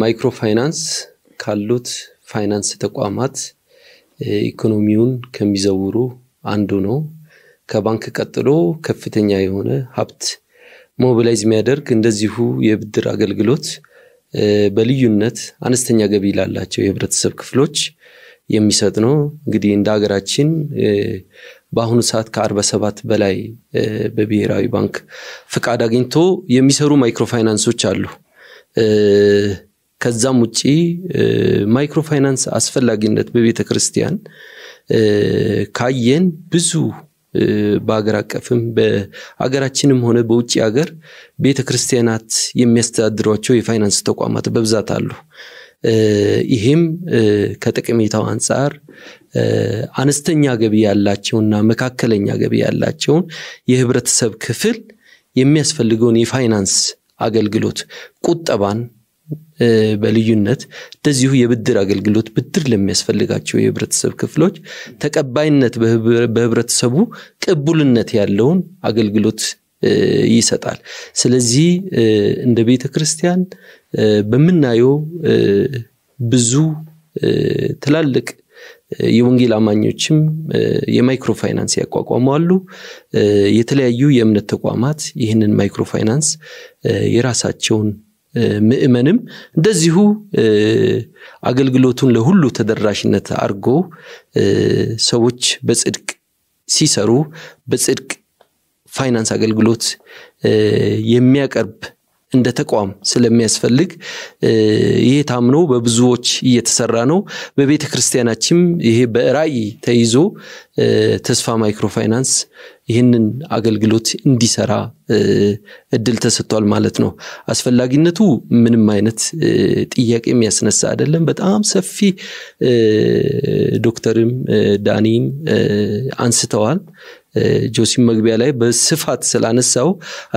ማይክሮ ፋይናንስ ካሉት ፋይናንስ ተቋማት ኢኮኖሚውን ከሚዘውሩ አንዱ ነው። ከባንክ ቀጥሎ ከፍተኛ የሆነ ሀብት ሞቢላይዝ የሚያደርግ እንደዚሁ የብድር አገልግሎት በልዩነት አነስተኛ ገቢ ላላቸው የህብረተሰብ ክፍሎች የሚሰጥ ነው። እንግዲህ እንደ ሀገራችን በአሁኑ ሰዓት ከአርባ ሰባት በላይ በብሔራዊ ባንክ ፍቃድ አግኝቶ የሚሰሩ ማይክሮ ፋይናንሶች አሉ። ከዛም ውጪ ማይክሮ ፋይናንስ አስፈላጊነት በቤተ ክርስቲያን ካየን ብዙ በሀገር አቀፍም በሀገራችንም ሆነ በውጭ ሀገር ቤተ ክርስቲያናት የሚያስተዳድሯቸው የፋይናንስ ተቋማት በብዛት አሉ። ይህም ከጠቀሜታው አንጻር አነስተኛ ገቢ ያላቸውና መካከለኛ ገቢ ያላቸውን የህብረተሰብ ክፍል የሚያስፈልገውን የፋይናንስ አገልግሎት ቁጠባን በልዩነት እንደዚሁ የብድር አገልግሎት ብድር ለሚያስፈልጋቸው የህብረተሰብ ክፍሎች ተቀባይነት በህብረተሰቡ ቅቡልነት ያለውን አገልግሎት ይሰጣል። ስለዚህ እንደ ቤተ ክርስቲያን በምናየው ብዙ ትላልቅ የወንጌል አማኞችም የማይክሮ ፋይናንስ አሉ። የተለያዩ የእምነት ተቋማት ይህንን ማይክሮ ፋይናንስ የራሳቸውን ምእመንም እንደዚሁ አገልግሎቱን ለሁሉ ተደራሽነት አድርጎ ሰዎች በጽድቅ ሲሰሩ በጽድቅ ፋይናንስ አገልግሎት የሚያቀርብ እንደ ተቋም ስለሚያስፈልግ ይሄ ታምኖ በብዙዎች እየተሰራ ነው። በቤተ ክርስቲያናችም ይሄ በራዕይ ተይዞ ተስፋ ማይክሮ ፋይናንስ ይህንን አገልግሎት እንዲሰራ እድል ተሰጥቷል ማለት ነው። አስፈላጊነቱ ምንም አይነት ጥያቄ የሚያስነሳ አይደለም። በጣም ሰፊ ዶክተርም ዳኒም አንስተዋል። ጆሲም መግቢያ ላይ በስፋት ስላነሳው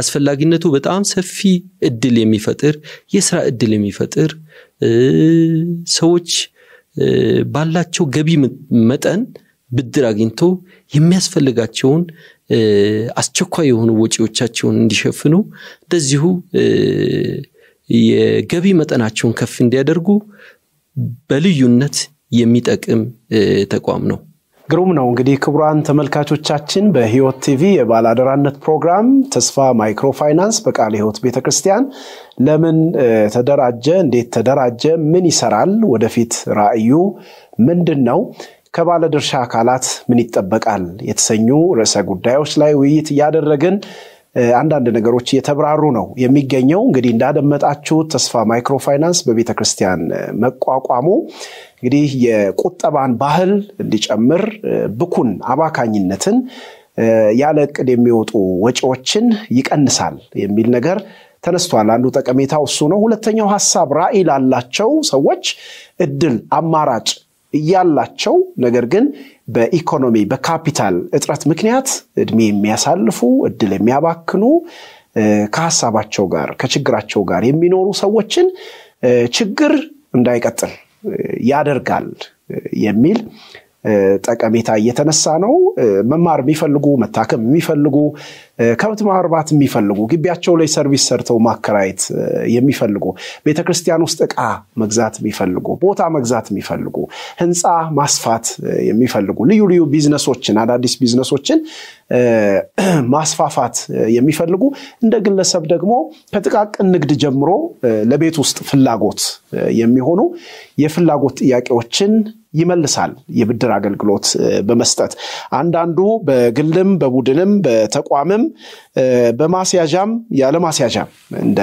አስፈላጊነቱ በጣም ሰፊ እድል የሚፈጥር የስራ እድል የሚፈጥር ሰዎች ባላቸው ገቢ መጠን ብድር አግኝቶ የሚያስፈልጋቸውን አስቸኳይ የሆኑ ወጪዎቻቸውን እንዲሸፍኑ እንደዚሁ የገቢ መጠናቸውን ከፍ እንዲያደርጉ በልዩነት የሚጠቅም ተቋም ነው። ግሩም ነው እንግዲህ ክቡራን ተመልካቾቻችን በህይወት ቲቪ የባለአደራነት ፕሮግራም ተስፋ ማይክሮ ፋይናንስ በቃለ ህይወት ቤተክርስቲያን ለምን ተደራጀ እንዴት ተደራጀ ምን ይሰራል ወደፊት ራእዩ ምንድን ነው ከባለድርሻ አካላት ምን ይጠበቃል የተሰኙ ርዕሰ ጉዳዮች ላይ ውይይት እያደረግን አንዳንድ ነገሮች እየተብራሩ ነው የሚገኘው። እንግዲህ እንዳደመጣችሁት ተስፋ ማይክሮፋይናንስ ፋይናንስ በቤተክርስቲያን መቋቋሙ እንግዲህ የቁጠባን ባህል እንዲጨምር ብኩን አባካኝነትን ያለ እቅድ የሚወጡ ወጪዎችን ይቀንሳል የሚል ነገር ተነስቷል። አንዱ ጠቀሜታው እሱ ነው። ሁለተኛው ሀሳብ ራዕይ ላላቸው ሰዎች እድል አማራጭ እያላቸው ነገር ግን በኢኮኖሚ በካፒታል እጥረት ምክንያት እድሜ የሚያሳልፉ እድል የሚያባክኑ ከሀሳባቸው ጋር ከችግራቸው ጋር የሚኖሩ ሰዎችን ችግር እንዳይቀጥል ያደርጋል የሚል ጠቀሜታ እየተነሳ ነው። መማር የሚፈልጉ መታከም የሚፈልጉ ከብት ማርባት የሚፈልጉ ግቢያቸው ላይ ሰርቪስ ሰርተው ማከራየት የሚፈልጉ ቤተክርስቲያን ውስጥ እቃ መግዛት የሚፈልጉ ቦታ መግዛት የሚፈልጉ ህንፃ ማስፋት የሚፈልጉ ልዩ ልዩ ቢዝነሶችን አዳዲስ ቢዝነሶችን ማስፋፋት የሚፈልጉ እንደ ግለሰብ ደግሞ ከጥቃቅን ንግድ ጀምሮ ለቤት ውስጥ ፍላጎት የሚሆኑ የፍላጎት ጥያቄዎችን ይመልሳል የብድር አገልግሎት በመስጠት አንዳንዱ በግልም በቡድንም በተቋምም በማስያዣም ያለ ማስያዣም እንደ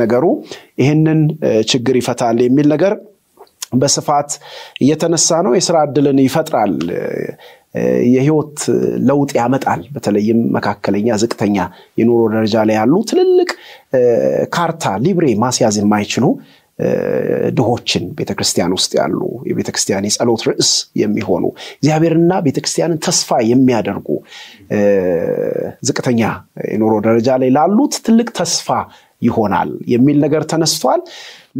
ነገሩ ይህንን ችግር ይፈታል የሚል ነገር በስፋት እየተነሳ ነው። የስራ እድልን ይፈጥራል፣ የህይወት ለውጥ ያመጣል። በተለይም መካከለኛ፣ ዝቅተኛ የኑሮ ደረጃ ላይ ያሉ ትልልቅ ካርታ ሊብሬ ማስያዝ የማይችሉ ድሆችን ቤተክርስቲያን ውስጥ ያሉ የቤተክርስቲያን የጸሎት ርዕስ የሚሆኑ እግዚአብሔርና ቤተክርስቲያንን ተስፋ የሚያደርጉ ዝቅተኛ የኑሮ ደረጃ ላይ ላሉት ትልቅ ተስፋ ይሆናል የሚል ነገር ተነስቷል።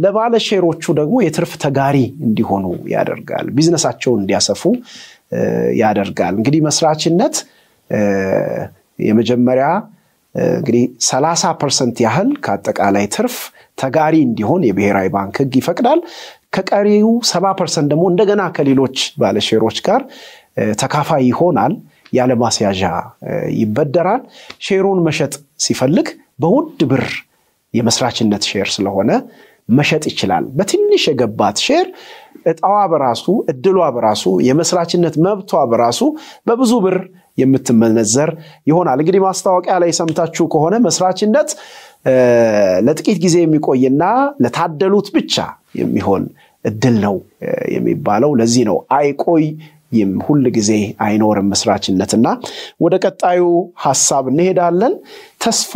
ለባለሼሮቹ ደግሞ የትርፍ ተጋሪ እንዲሆኑ ያደርጋል። ቢዝነሳቸውን እንዲያሰፉ ያደርጋል። እንግዲህ መስራችነት የመጀመሪያ እንግዲህ 30 ፐርሰንት ያህል ከአጠቃላይ ትርፍ ተጋሪ እንዲሆን የብሔራዊ ባንክ ህግ ይፈቅዳል። ከቀሪው ሰባ ፐርሰንት ደግሞ እንደገና ከሌሎች ባለሼሮች ጋር ተካፋይ ይሆናል። ያለ ማስያዣ ይበደራል። ሼሩን መሸጥ ሲፈልግ በውድ ብር የመስራችነት ሼር ስለሆነ መሸጥ ይችላል። በትንሽ የገባት ሼር እጣዋ በራሱ እድሏ በራሱ የመስራችነት መብቷ በራሱ በብዙ ብር የምትመነዘር ይሆናል። እንግዲህ ማስታወቂያ ላይ ሰምታችሁ ከሆነ መስራችነት ለጥቂት ጊዜ የሚቆይና ለታደሉት ብቻ የሚሆን እድል ነው የሚባለው። ለዚህ ነው አይቆይ ይህም ሁል ጊዜ አይኖርም መስራችነትና። ወደ ቀጣዩ ሀሳብ እንሄዳለን። ተስፋ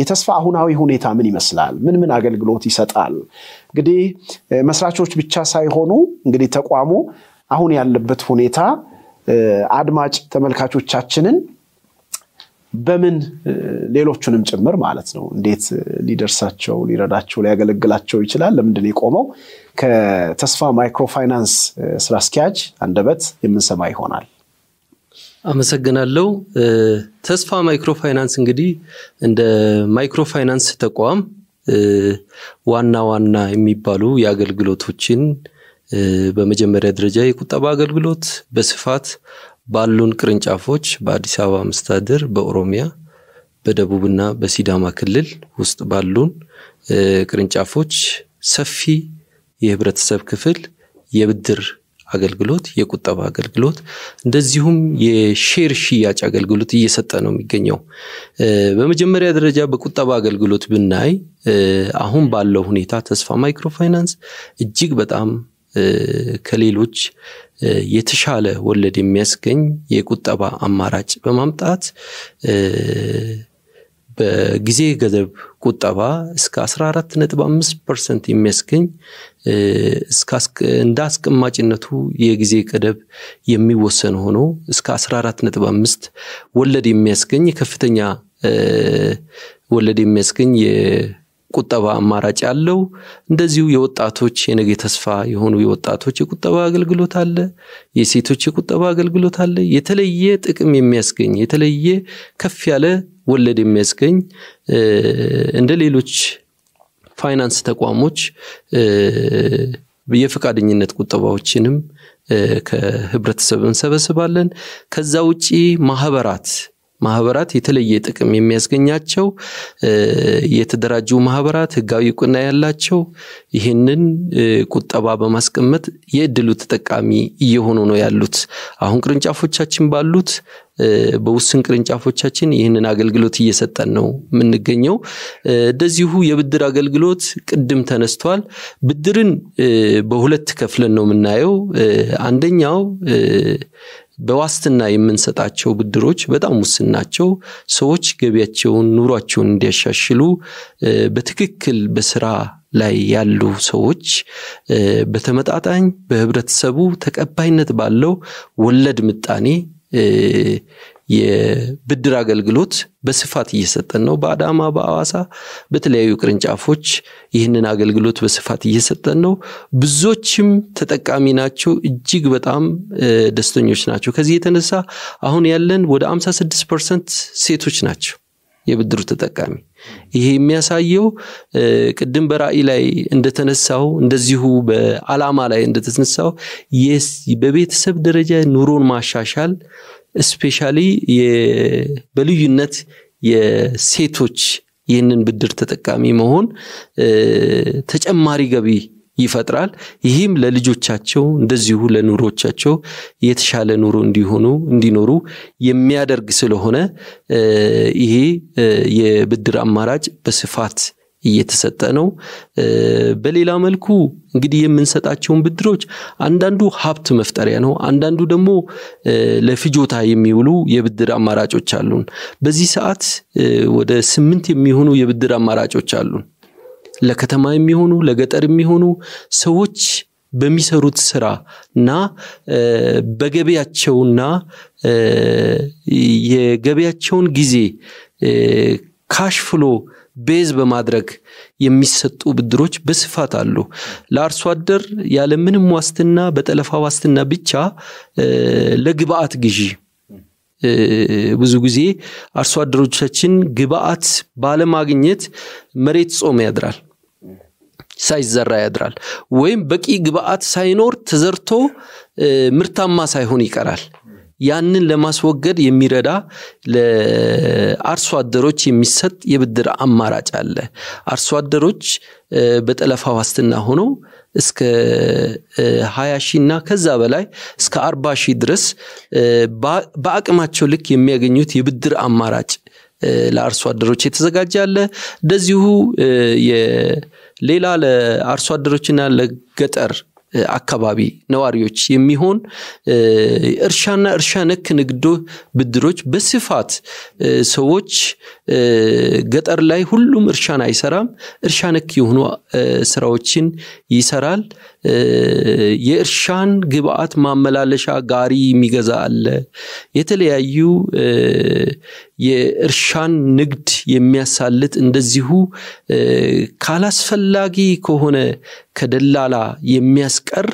የተስፋ አሁናዊ ሁኔታ ምን ይመስላል? ምን ምን አገልግሎት ይሰጣል? እንግዲህ መስራቾች ብቻ ሳይሆኑ እንግዲህ ተቋሙ አሁን ያለበት ሁኔታ አድማጭ ተመልካቾቻችንን በምን ሌሎቹንም ጭምር ማለት ነው። እንዴት ሊደርሳቸው፣ ሊረዳቸው፣ ሊያገለግላቸው ይችላል? ለምንድን የቆመው? ከተስፋ ማይክሮ ፋይናንስ ስራ አስኪያጅ አንደበት የምንሰማ ይሆናል። አመሰግናለሁ። ተስፋ ማይክሮ ፋይናንስ እንግዲህ እንደ ማይክሮ ፋይናንስ ተቋም ዋና ዋና የሚባሉ የአገልግሎቶችን በመጀመሪያ ደረጃ የቁጠባ አገልግሎት በስፋት ባሉን ቅርንጫፎች በአዲስ አበባ መስተዳድር፣ በኦሮሚያ፣ በደቡብና በሲዳማ ክልል ውስጥ ባሉን ቅርንጫፎች ሰፊ የህብረተሰብ ክፍል የብድር አገልግሎት፣ የቁጠባ አገልግሎት እንደዚሁም የሼር ሽያጭ አገልግሎት እየሰጠ ነው የሚገኘው። በመጀመሪያ ደረጃ በቁጠባ አገልግሎት ብናይ አሁን ባለው ሁኔታ ተስፋ ማይክሮፋይናንስ እጅግ በጣም ከሌሎች የተሻለ ወለድ የሚያስገኝ የቁጠባ አማራጭ በማምጣት በጊዜ ገደብ ቁጠባ እስከ 14.5 ፐርሰንት የሚያስገኝ እንደ አስቀማጭነቱ የጊዜ ገደብ የሚወሰን ሆኖ እስከ 14.5 ወለድ የሚያስገኝ ከፍተኛ ወለድ የሚያስገኝ ቁጠባ አማራጭ አለው። እንደዚሁ የወጣቶች የነገ ተስፋ የሆኑ የወጣቶች የቁጠባ አገልግሎት አለ። የሴቶች የቁጠባ አገልግሎት አለ። የተለየ ጥቅም የሚያስገኝ የተለየ ከፍ ያለ ወለድ የሚያስገኝ እንደ ሌሎች ፋይናንስ ተቋሞች የፈቃደኝነት ቁጠባዎችንም ከህብረተሰብ እንሰበስባለን። ከዛ ውጪ ማህበራት ማህበራት የተለየ ጥቅም የሚያስገኛቸው የተደራጁ ማህበራት ህጋዊ እውቅና ያላቸው ይህንን ቁጠባ በማስቀመጥ የእድሉ ተጠቃሚ እየሆኑ ነው ያሉት። አሁን ቅርንጫፎቻችን ባሉት በውስን ቅርንጫፎቻችን ይህንን አገልግሎት እየሰጠን ነው የምንገኘው። እንደዚሁ የብድር አገልግሎት ቅድም ተነስቷል። ብድርን በሁለት ከፍለን ነው የምናየው። አንደኛው በዋስትና የምንሰጣቸው ብድሮች በጣም ውስን ናቸው። ሰዎች ገቢያቸውን፣ ኑሯቸውን እንዲያሻሽሉ በትክክል በስራ ላይ ያሉ ሰዎች በተመጣጣኝ በህብረተሰቡ ተቀባይነት ባለው ወለድ ምጣኔ የብድር አገልግሎት በስፋት እየሰጠን ነው። በአዳማ፣ በአዋሳ፣ በተለያዩ ቅርንጫፎች ይህንን አገልግሎት በስፋት እየሰጠን ነው። ብዙዎችም ተጠቃሚ ናቸው። እጅግ በጣም ደስተኞች ናቸው። ከዚህ የተነሳ አሁን ያለን ወደ 56 ፐርሰንት ሴቶች ናቸው የብድሩ ተጠቃሚ። ይሄ የሚያሳየው ቅድም በራእይ ላይ እንደተነሳው እንደዚሁ በአላማ ላይ እንደተነሳው በቤተሰብ ደረጃ ኑሮን ማሻሻል ስፔሻሊ በልዩነት የሴቶች ይህንን ብድር ተጠቃሚ መሆን ተጨማሪ ገቢ ይፈጥራል። ይህም ለልጆቻቸው እንደዚሁ ለኑሮቻቸው የተሻለ ኑሮ እንዲሆኑ እንዲኖሩ የሚያደርግ ስለሆነ ይሄ የብድር አማራጭ በስፋት እየተሰጠ ነው። በሌላ መልኩ እንግዲህ የምንሰጣቸውን ብድሮች አንዳንዱ ሀብት መፍጠሪያ ነው፣ አንዳንዱ ደግሞ ለፍጆታ የሚውሉ የብድር አማራጮች አሉን። በዚህ ሰዓት ወደ ስምንት የሚሆኑ የብድር አማራጮች አሉን። ለከተማ የሚሆኑ ለገጠር የሚሆኑ ሰዎች በሚሰሩት ስራ እና በገበያቸውና የገበያቸውን ጊዜ ካሽ ፍሎ ቤዝ በማድረግ የሚሰጡ ብድሮች በስፋት አሉ። ለአርሶ አደር ያለምንም ዋስትና በጠለፋ ዋስትና ብቻ ለግብአት ግዢ ብዙ ጊዜ አርሶ አደሮቻችን ግብአት ባለማግኘት መሬት ጾም ያድራል፣ ሳይዘራ ያድራል። ወይም በቂ ግብአት ሳይኖር ተዘርቶ ምርታማ ሳይሆን ይቀራል። ያንን ለማስወገድ የሚረዳ ለአርሶ አደሮች የሚሰጥ የብድር አማራጭ አለ። አርሶ አደሮች በጠለፋ ዋስትና ሆነው እስከ 20 ሺህ እና ከዛ በላይ እስከ አርባ ሺህ ድረስ በአቅማቸው ልክ የሚያገኙት የብድር አማራጭ ለአርሶ አደሮች የተዘጋጀ አለ። እንደዚሁ ሌላ ለአርሶ አደሮችና ለገጠር አካባቢ ነዋሪዎች የሚሆን እርሻና እርሻ ነክ ንግዶ ብድሮች በስፋት ሰዎች ገጠር ላይ ሁሉም እርሻን አይሰራም። እርሻ ነክ የሆኑ ስራዎችን ይሰራል። የእርሻን ግብአት ማመላለሻ ጋሪ የሚገዛ አለ። የተለያዩ የእርሻን ንግድ የሚያሳልጥ እንደዚሁ ካላስፈላጊ ከሆነ ከደላላ የሚያስቀር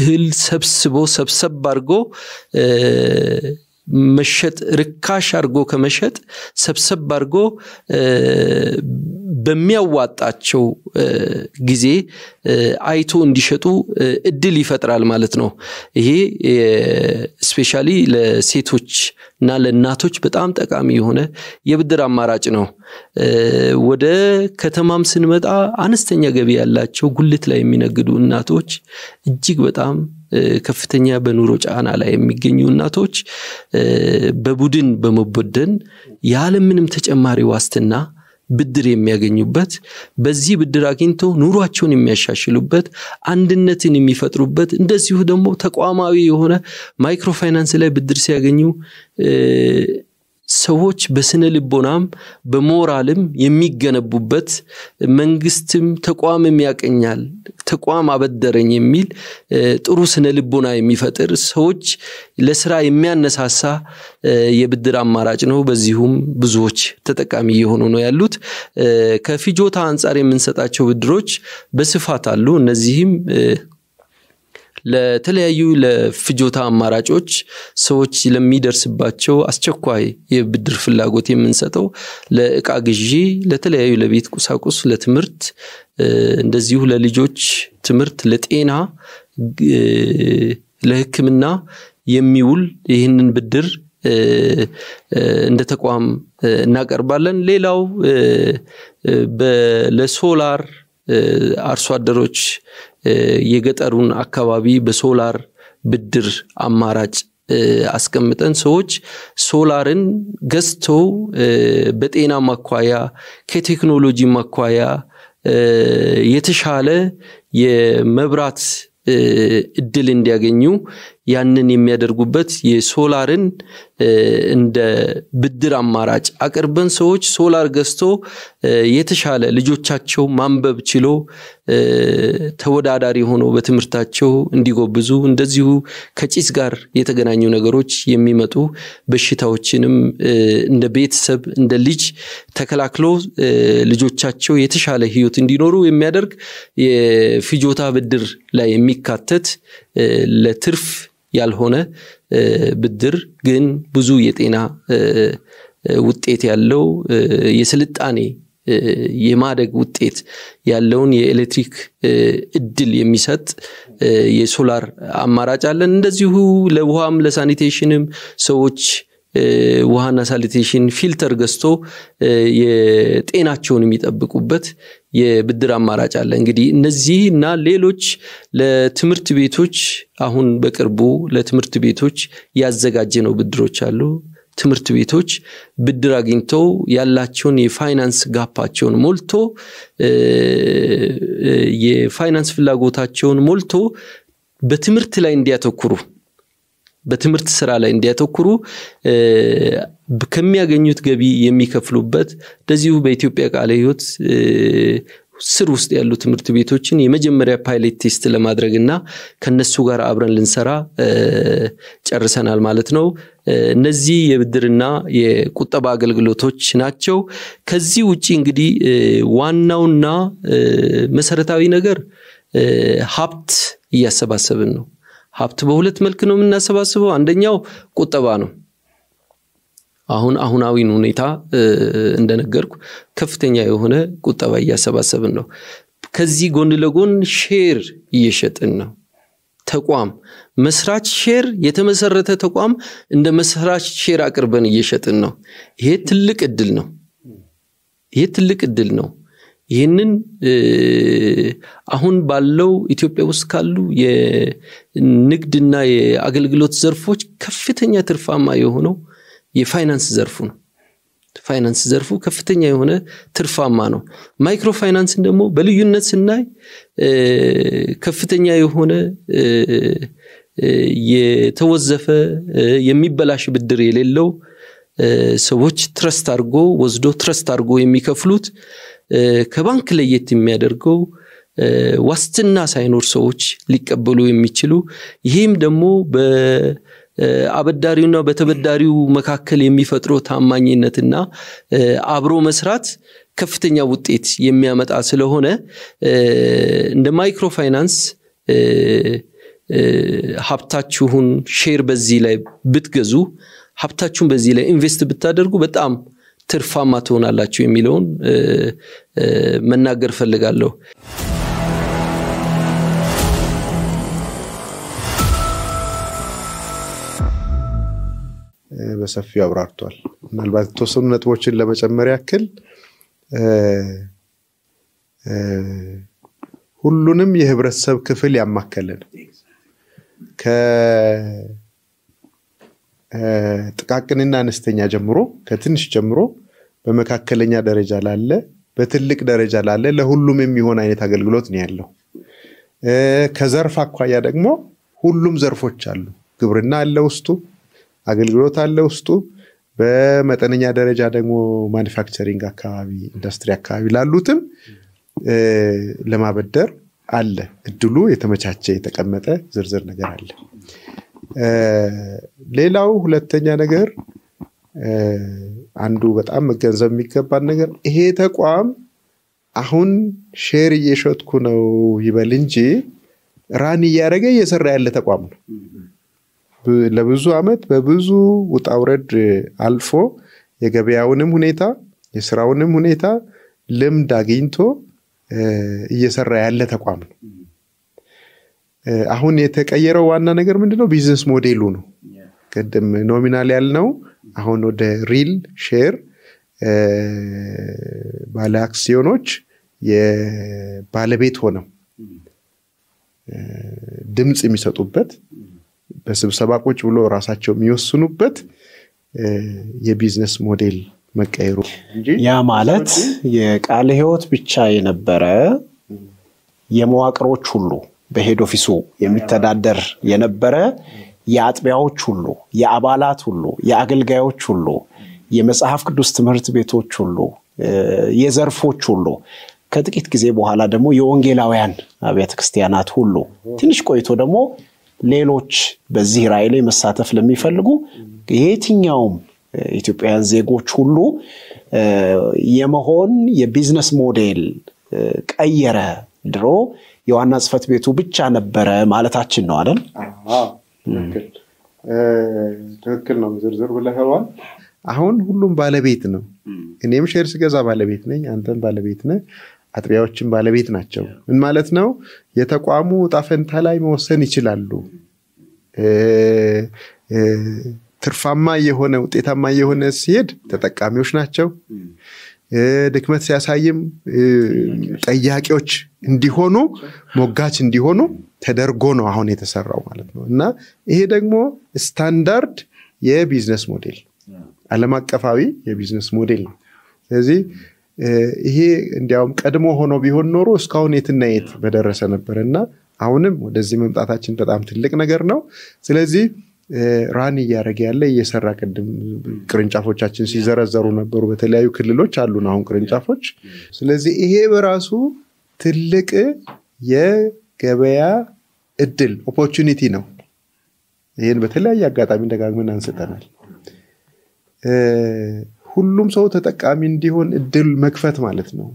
እህል ሰብስቦ ሰብሰብ አድርጎ መሸጥ ርካሽ አድርጎ ከመሸጥ ሰብሰብ አድርጎ በሚያዋጣቸው ጊዜ አይቶ እንዲሸጡ እድል ይፈጥራል ማለት ነው። ይሄ ስፔሻሊ ለሴቶች እና ለእናቶች በጣም ጠቃሚ የሆነ የብድር አማራጭ ነው። ወደ ከተማም ስንመጣ አነስተኛ ገቢ ያላቸው ጉልት ላይ የሚነግዱ እናቶች እጅግ በጣም ከፍተኛ በኑሮ ጫና ላይ የሚገኙ እናቶች በቡድን በመቦደን ያለምንም ተጨማሪ ዋስትና ብድር የሚያገኙበት በዚህ ብድር አግኝቶ ኑሯቸውን የሚያሻሽሉበት አንድነትን የሚፈጥሩበት እንደዚሁ ደግሞ ተቋማዊ የሆነ ማይክሮ ፋይናንስ ላይ ብድር ሲያገኙ ሰዎች በስነ ልቦናም በሞራልም የሚገነቡበት መንግስትም ተቋምም ያቀኛል ተቋም አበደረኝ የሚል ጥሩ ስነ ልቦና የሚፈጥር ሰዎች ለስራ የሚያነሳሳ የብድር አማራጭ ነው። በዚሁም ብዙዎች ተጠቃሚ እየሆኑ ነው ያሉት። ከፍጆታ አንጻር የምንሰጣቸው ብድሮች በስፋት አሉ። እነዚህም ለተለያዩ ለፍጆታ አማራጮች ሰዎች ለሚደርስባቸው አስቸኳይ የብድር ፍላጎት የምንሰጠው ለእቃ ግዢ፣ ለተለያዩ ለቤት ቁሳቁስ፣ ለትምህርት እንደዚሁ ለልጆች ትምህርት፣ ለጤና፣ ለሕክምና የሚውል ይህንን ብድር እንደ ተቋም እናቀርባለን። ሌላው ለሶላር አርሶ አደሮች የገጠሩን አካባቢ በሶላር ብድር አማራጭ አስቀምጠን ሰዎች ሶላርን ገዝተው በጤና ማኳያ ከቴክኖሎጂ ማኳያ የተሻለ የመብራት እድል እንዲያገኙ ያንን የሚያደርጉበት የሶላርን እንደ ብድር አማራጭ አቅርበን ሰዎች ሶላር ገዝቶ የተሻለ ልጆቻቸው ማንበብ ችሎ ተወዳዳሪ ሆኖ በትምህርታቸው እንዲጎብዙ እንደዚሁ ከጭስ ጋር የተገናኙ ነገሮች የሚመጡ በሽታዎችንም እንደ ቤተሰብ እንደ ልጅ ተከላክሎ ልጆቻቸው የተሻለ ሕይወት እንዲኖሩ የሚያደርግ የፍጆታ ብድር ላይ የሚካተት ለትርፍ ያልሆነ ብድር ግን ብዙ የጤና ውጤት ያለው የስልጣኔ የማደግ ውጤት ያለውን የኤሌክትሪክ እድል የሚሰጥ የሶላር አማራጭ አለን። እንደዚሁ ለውሃም ለሳኒቴሽንም ሰዎች ውሃና ሳሊቴሽን ፊልተር ገዝቶ የጤናቸውን የሚጠብቁበት የብድር አማራጭ አለ። እንግዲህ እነዚህ እና ሌሎች ለትምህርት ቤቶች አሁን በቅርቡ ለትምህርት ቤቶች ያዘጋጀ ነው ብድሮች አሉ። ትምህርት ቤቶች ብድር አግኝተው ያላቸውን የፋይናንስ ጋፓቸውን ሞልቶ የፋይናንስ ፍላጎታቸውን ሞልቶ በትምህርት ላይ እንዲያተኩሩ በትምህርት ስራ ላይ እንዲያተኩሩ ከሚያገኙት ገቢ የሚከፍሉበት እንደዚሁ በኢትዮጵያ ቃለ ህይወት ስር ውስጥ ያሉ ትምህርት ቤቶችን የመጀመሪያ ፓይለት ቴስት ለማድረግ እና ከነሱ ጋር አብረን ልንሰራ ጨርሰናል ማለት ነው። እነዚህ የብድርና የቁጠባ አገልግሎቶች ናቸው። ከዚህ ውጭ እንግዲህ ዋናውና መሰረታዊ ነገር ሀብት እያሰባሰብን ነው። ሀብት በሁለት መልክ ነው የምናሰባስበው። አንደኛው ቁጠባ ነው። አሁን አሁናዊን ሁኔታ እንደነገርኩ ከፍተኛ የሆነ ቁጠባ እያሰባሰብን ነው። ከዚህ ጎን ለጎን ሼር እየሸጥን ነው። ተቋም መስራች ሼር የተመሰረተ ተቋም እንደ መስራች ሼር አቅርበን እየሸጥን ነው። ይሄ ትልቅ እድል ነው። ይሄ ትልቅ እድል ነው። ይህንን አሁን ባለው ኢትዮጵያ ውስጥ ካሉ የንግድና የአገልግሎት ዘርፎች ከፍተኛ ትርፋማ የሆነው የፋይናንስ ዘርፉ ነው። ፋይናንስ ዘርፉ ከፍተኛ የሆነ ትርፋማ ነው። ማይክሮ ፋይናንስን ደግሞ በልዩነት ስናይ ከፍተኛ የሆነ የተወዘፈ የሚበላሽ ብድር የሌለው ሰዎች ትረስት አድርጎ ወስዶ ትረስት አድርጎ የሚከፍሉት ከባንክ ለየት የሚያደርገው ዋስትና ሳይኖር ሰዎች ሊቀበሉ የሚችሉ ይህም ደግሞ በአበዳሪውና በተበዳሪው መካከል የሚፈጥረው ታማኝነትና አብሮ መስራት ከፍተኛ ውጤት የሚያመጣ ስለሆነ እንደ ማይክሮ ፋይናንስ ሀብታችሁን ሼር በዚህ ላይ ብትገዙ ሀብታችሁን በዚህ ላይ ኢንቨስት ብታደርጉ በጣም ትርፋማ ትሆናላችሁ የሚለውን መናገር ፈልጋለሁ። በሰፊው አብራርቷል። ምናልባት የተወሰኑ ነጥቦችን ለመጨመር ያክል ሁሉንም የህብረተሰብ ክፍል ያማከለ ነው። ጥቃቅንና አነስተኛ ጀምሮ ከትንሽ ጀምሮ በመካከለኛ ደረጃ ላለ በትልቅ ደረጃ ላለ ለሁሉም የሚሆን አይነት አገልግሎት ነው ያለው። ከዘርፍ አኳያ ደግሞ ሁሉም ዘርፎች አሉ። ግብርና አለ ውስጡ፣ አገልግሎት አለ ውስጡ። በመጠነኛ ደረጃ ደግሞ ማኒፋክቸሪንግ አካባቢ፣ ኢንዱስትሪ አካባቢ ላሉትም ለማበደር አለ እድሉ የተመቻቸ የተቀመጠ ዝርዝር ነገር አለ። ሌላው ሁለተኛ ነገር አንዱ በጣም መገንዘብ የሚገባን ነገር ይሄ ተቋም አሁን ሼር እየሸጥኩ ነው ይበል እንጂ ራን እያደረገ እየሰራ ያለ ተቋም ነው። ለብዙ አመት በብዙ ውጣውረድ አልፎ የገበያውንም ሁኔታ የስራውንም ሁኔታ ልምድ አግኝቶ እየሰራ ያለ ተቋም ነው። አሁን የተቀየረው ዋና ነገር ምንድነው? ቢዝነስ ሞዴሉ ነው። ቅድም ኖሚናል ያልነው አሁን ወደ ሪል ሼር ባለ አክሲዮኖች የባለቤት ሆነው ድምፅ የሚሰጡበት በስብሰባ ቁጭ ብሎ ራሳቸው የሚወስኑበት የቢዝነስ ሞዴል መቀየሩ ያ ማለት የቃለ ህይወት ብቻ የነበረ የመዋቅሮች ሁሉ በሄድ ኦፊሱ የሚተዳደር የነበረ የአጥቢያዎች ሁሉ፣ የአባላት ሁሉ፣ የአገልጋዮች ሁሉ፣ የመጽሐፍ ቅዱስ ትምህርት ቤቶች ሁሉ፣ የዘርፎች ሁሉ ከጥቂት ጊዜ በኋላ ደግሞ የወንጌላውያን አብያተ ክርስቲያናት ሁሉ ትንሽ ቆይቶ ደግሞ ሌሎች በዚህ ራእይ ላይ መሳተፍ ለሚፈልጉ የየትኛውም ኢትዮጵያውያን ዜጎች ሁሉ የመሆን የቢዝነስ ሞዴል ቀየረ። ድሮ የዋና ጽህፈት ቤቱ ብቻ ነበረ ማለታችን ነው አይደል? ትክክል ነው። ዝርዝር ብለኸዋል። አሁን ሁሉም ባለቤት ነው። እኔም ሼር ስገዛ ባለቤት ነኝ፣ አንተም ባለቤት ነህ። አጥቢያዎችን ባለቤት ናቸው። ምን ማለት ነው? የተቋሙ ጣፈንታ ላይ መወሰን ይችላሉ። ትርፋማ የሆነ ውጤታማ የሆነ ሲሄድ ተጠቃሚዎች ናቸው። ድክመት ሲያሳይም ጠያቂዎች እንዲሆኑ ሞጋች እንዲሆኑ ተደርጎ ነው አሁን የተሰራው ማለት ነው እና ይሄ ደግሞ ስታንዳርድ የቢዝነስ ሞዴል አለም አቀፋዊ የቢዝነስ ሞዴል ነው ስለዚህ ይሄ እንዲያውም ቀድሞ ሆኖ ቢሆን ኖሮ እስካሁን የትና የት በደረሰ ነበር እና አሁንም ወደዚህ መምጣታችን በጣም ትልቅ ነገር ነው ስለዚህ ራን እያደረገ ያለ እየሰራ ቅድም ቅርንጫፎቻችን ሲዘረዘሩ ነበሩ። በተለያዩ ክልሎች አሉን አሁን ቅርንጫፎች። ስለዚህ ይሄ በራሱ ትልቅ የገበያ እድል ኦፖርቹኒቲ ነው። ይህን በተለያየ አጋጣሚ ደጋግመን አንስጠናል ሁሉም ሰው ተጠቃሚ እንዲሆን እድል መክፈት ማለት ነው።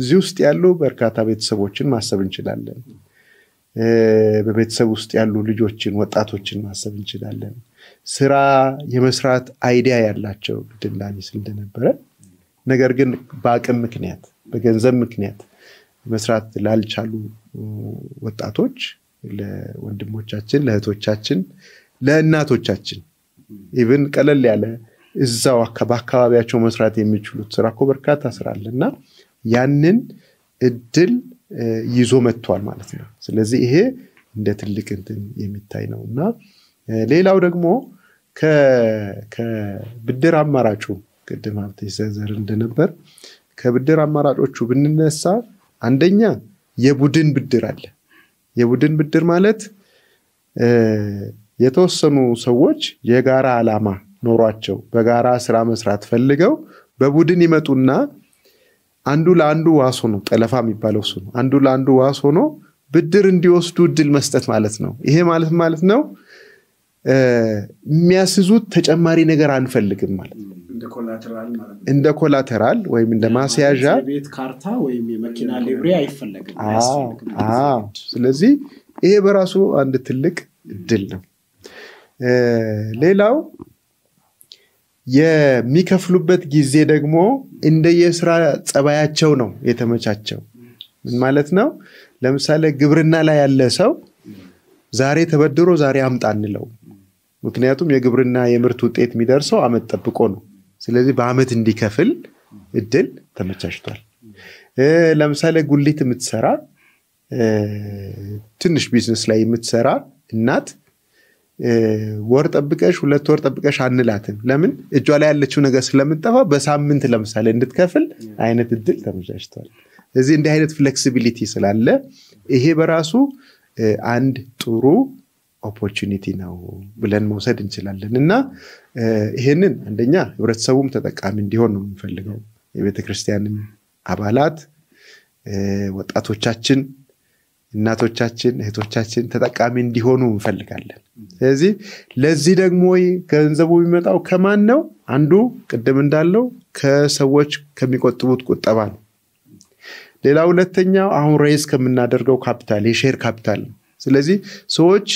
እዚህ ውስጥ ያሉ በርካታ ቤተሰቦችን ማሰብ እንችላለን። በቤተሰብ ውስጥ ያሉ ልጆችን ወጣቶችን ማሰብ እንችላለን። ስራ የመስራት አይዲያ ያላቸው ድላሚ እንደነበረ ነገር ግን በአቅም ምክንያት በገንዘብ ምክንያት መስራት ላልቻሉ ወጣቶች ለወንድሞቻችን፣ ለእህቶቻችን፣ ለእናቶቻችን ኢብን ቀለል ያለ እዛው በአካባቢያቸው መስራት የሚችሉት ስራ ኮ በርካታ ስራ አለ እና ያንን እድል ይዞ መጥቷል ማለት ነው። ስለዚህ ይሄ እንደ ትልቅ እንትን የሚታይ ነው እና ሌላው ደግሞ ከብድር አማራጩ ቅድም ሀብት ሲዘረዝር እንደነበር ከብድር አማራጮቹ ብንነሳ አንደኛ የቡድን ብድር አለ። የቡድን ብድር ማለት የተወሰኑ ሰዎች የጋራ ዓላማ ኖሯቸው በጋራ ስራ መስራት ፈልገው በቡድን ይመጡና አንዱ ለአንዱ ዋስ ሆኖ ጠለፋ የሚባለው እሱ ነው። አንዱ ለአንዱ ዋስ ሆኖ ብድር እንዲወስዱ እድል መስጠት ማለት ነው። ይሄ ማለት ማለት ነው የሚያስዙት ተጨማሪ ነገር አንፈልግም ማለት ነው። እንደ ኮላተራል ወይም እንደ ማስያዣ ስለዚህ ይሄ በራሱ አንድ ትልቅ እድል ነው። ሌላው የሚከፍሉበት ጊዜ ደግሞ እንደየስራ ጸባያቸው ነው የተመቻቸው። ምን ማለት ነው? ለምሳሌ ግብርና ላይ ያለ ሰው ዛሬ ተበድሮ ዛሬ አምጣ እንለው። ምክንያቱም የግብርና የምርት ውጤት የሚደርሰው አመት ጠብቆ ነው። ስለዚህ በአመት እንዲከፍል እድል ተመቻችቷል። ለምሳሌ ጉሊት የምትሰራ ትንሽ ቢዝነስ ላይ የምትሰራ እናት ወር ጠብቀሽ ሁለት ወር ጠብቀሽ አንላትም። ለምን እጇ ላይ ያለችው ነገር ስለምጠፋ በሳምንት ለምሳሌ እንድትከፍል አይነት እድል ተመቻችቷል። እዚህ እንዲህ አይነት ፍሌክሲቢሊቲ ስላለ ይሄ በራሱ አንድ ጥሩ ኦፖርቹኒቲ ነው ብለን መውሰድ እንችላለን እና ይሄንን አንደኛ ህብረተሰቡም ተጠቃሚ እንዲሆን ነው የምንፈልገው የቤተክርስቲያንም አባላት ወጣቶቻችን እናቶቻችን እህቶቻችን ተጠቃሚ እንዲሆኑ እንፈልጋለን። ስለዚህ ለዚህ ደግሞ ገንዘቡ የሚመጣው ከማን ነው? አንዱ ቅድም እንዳለው ከሰዎች ከሚቆጥቡት ቁጠባ ነው። ሌላ ሁለተኛው አሁን ሬዝ ከምናደርገው ካፒታል የሼር ካፒታል ነው። ስለዚህ ሰዎች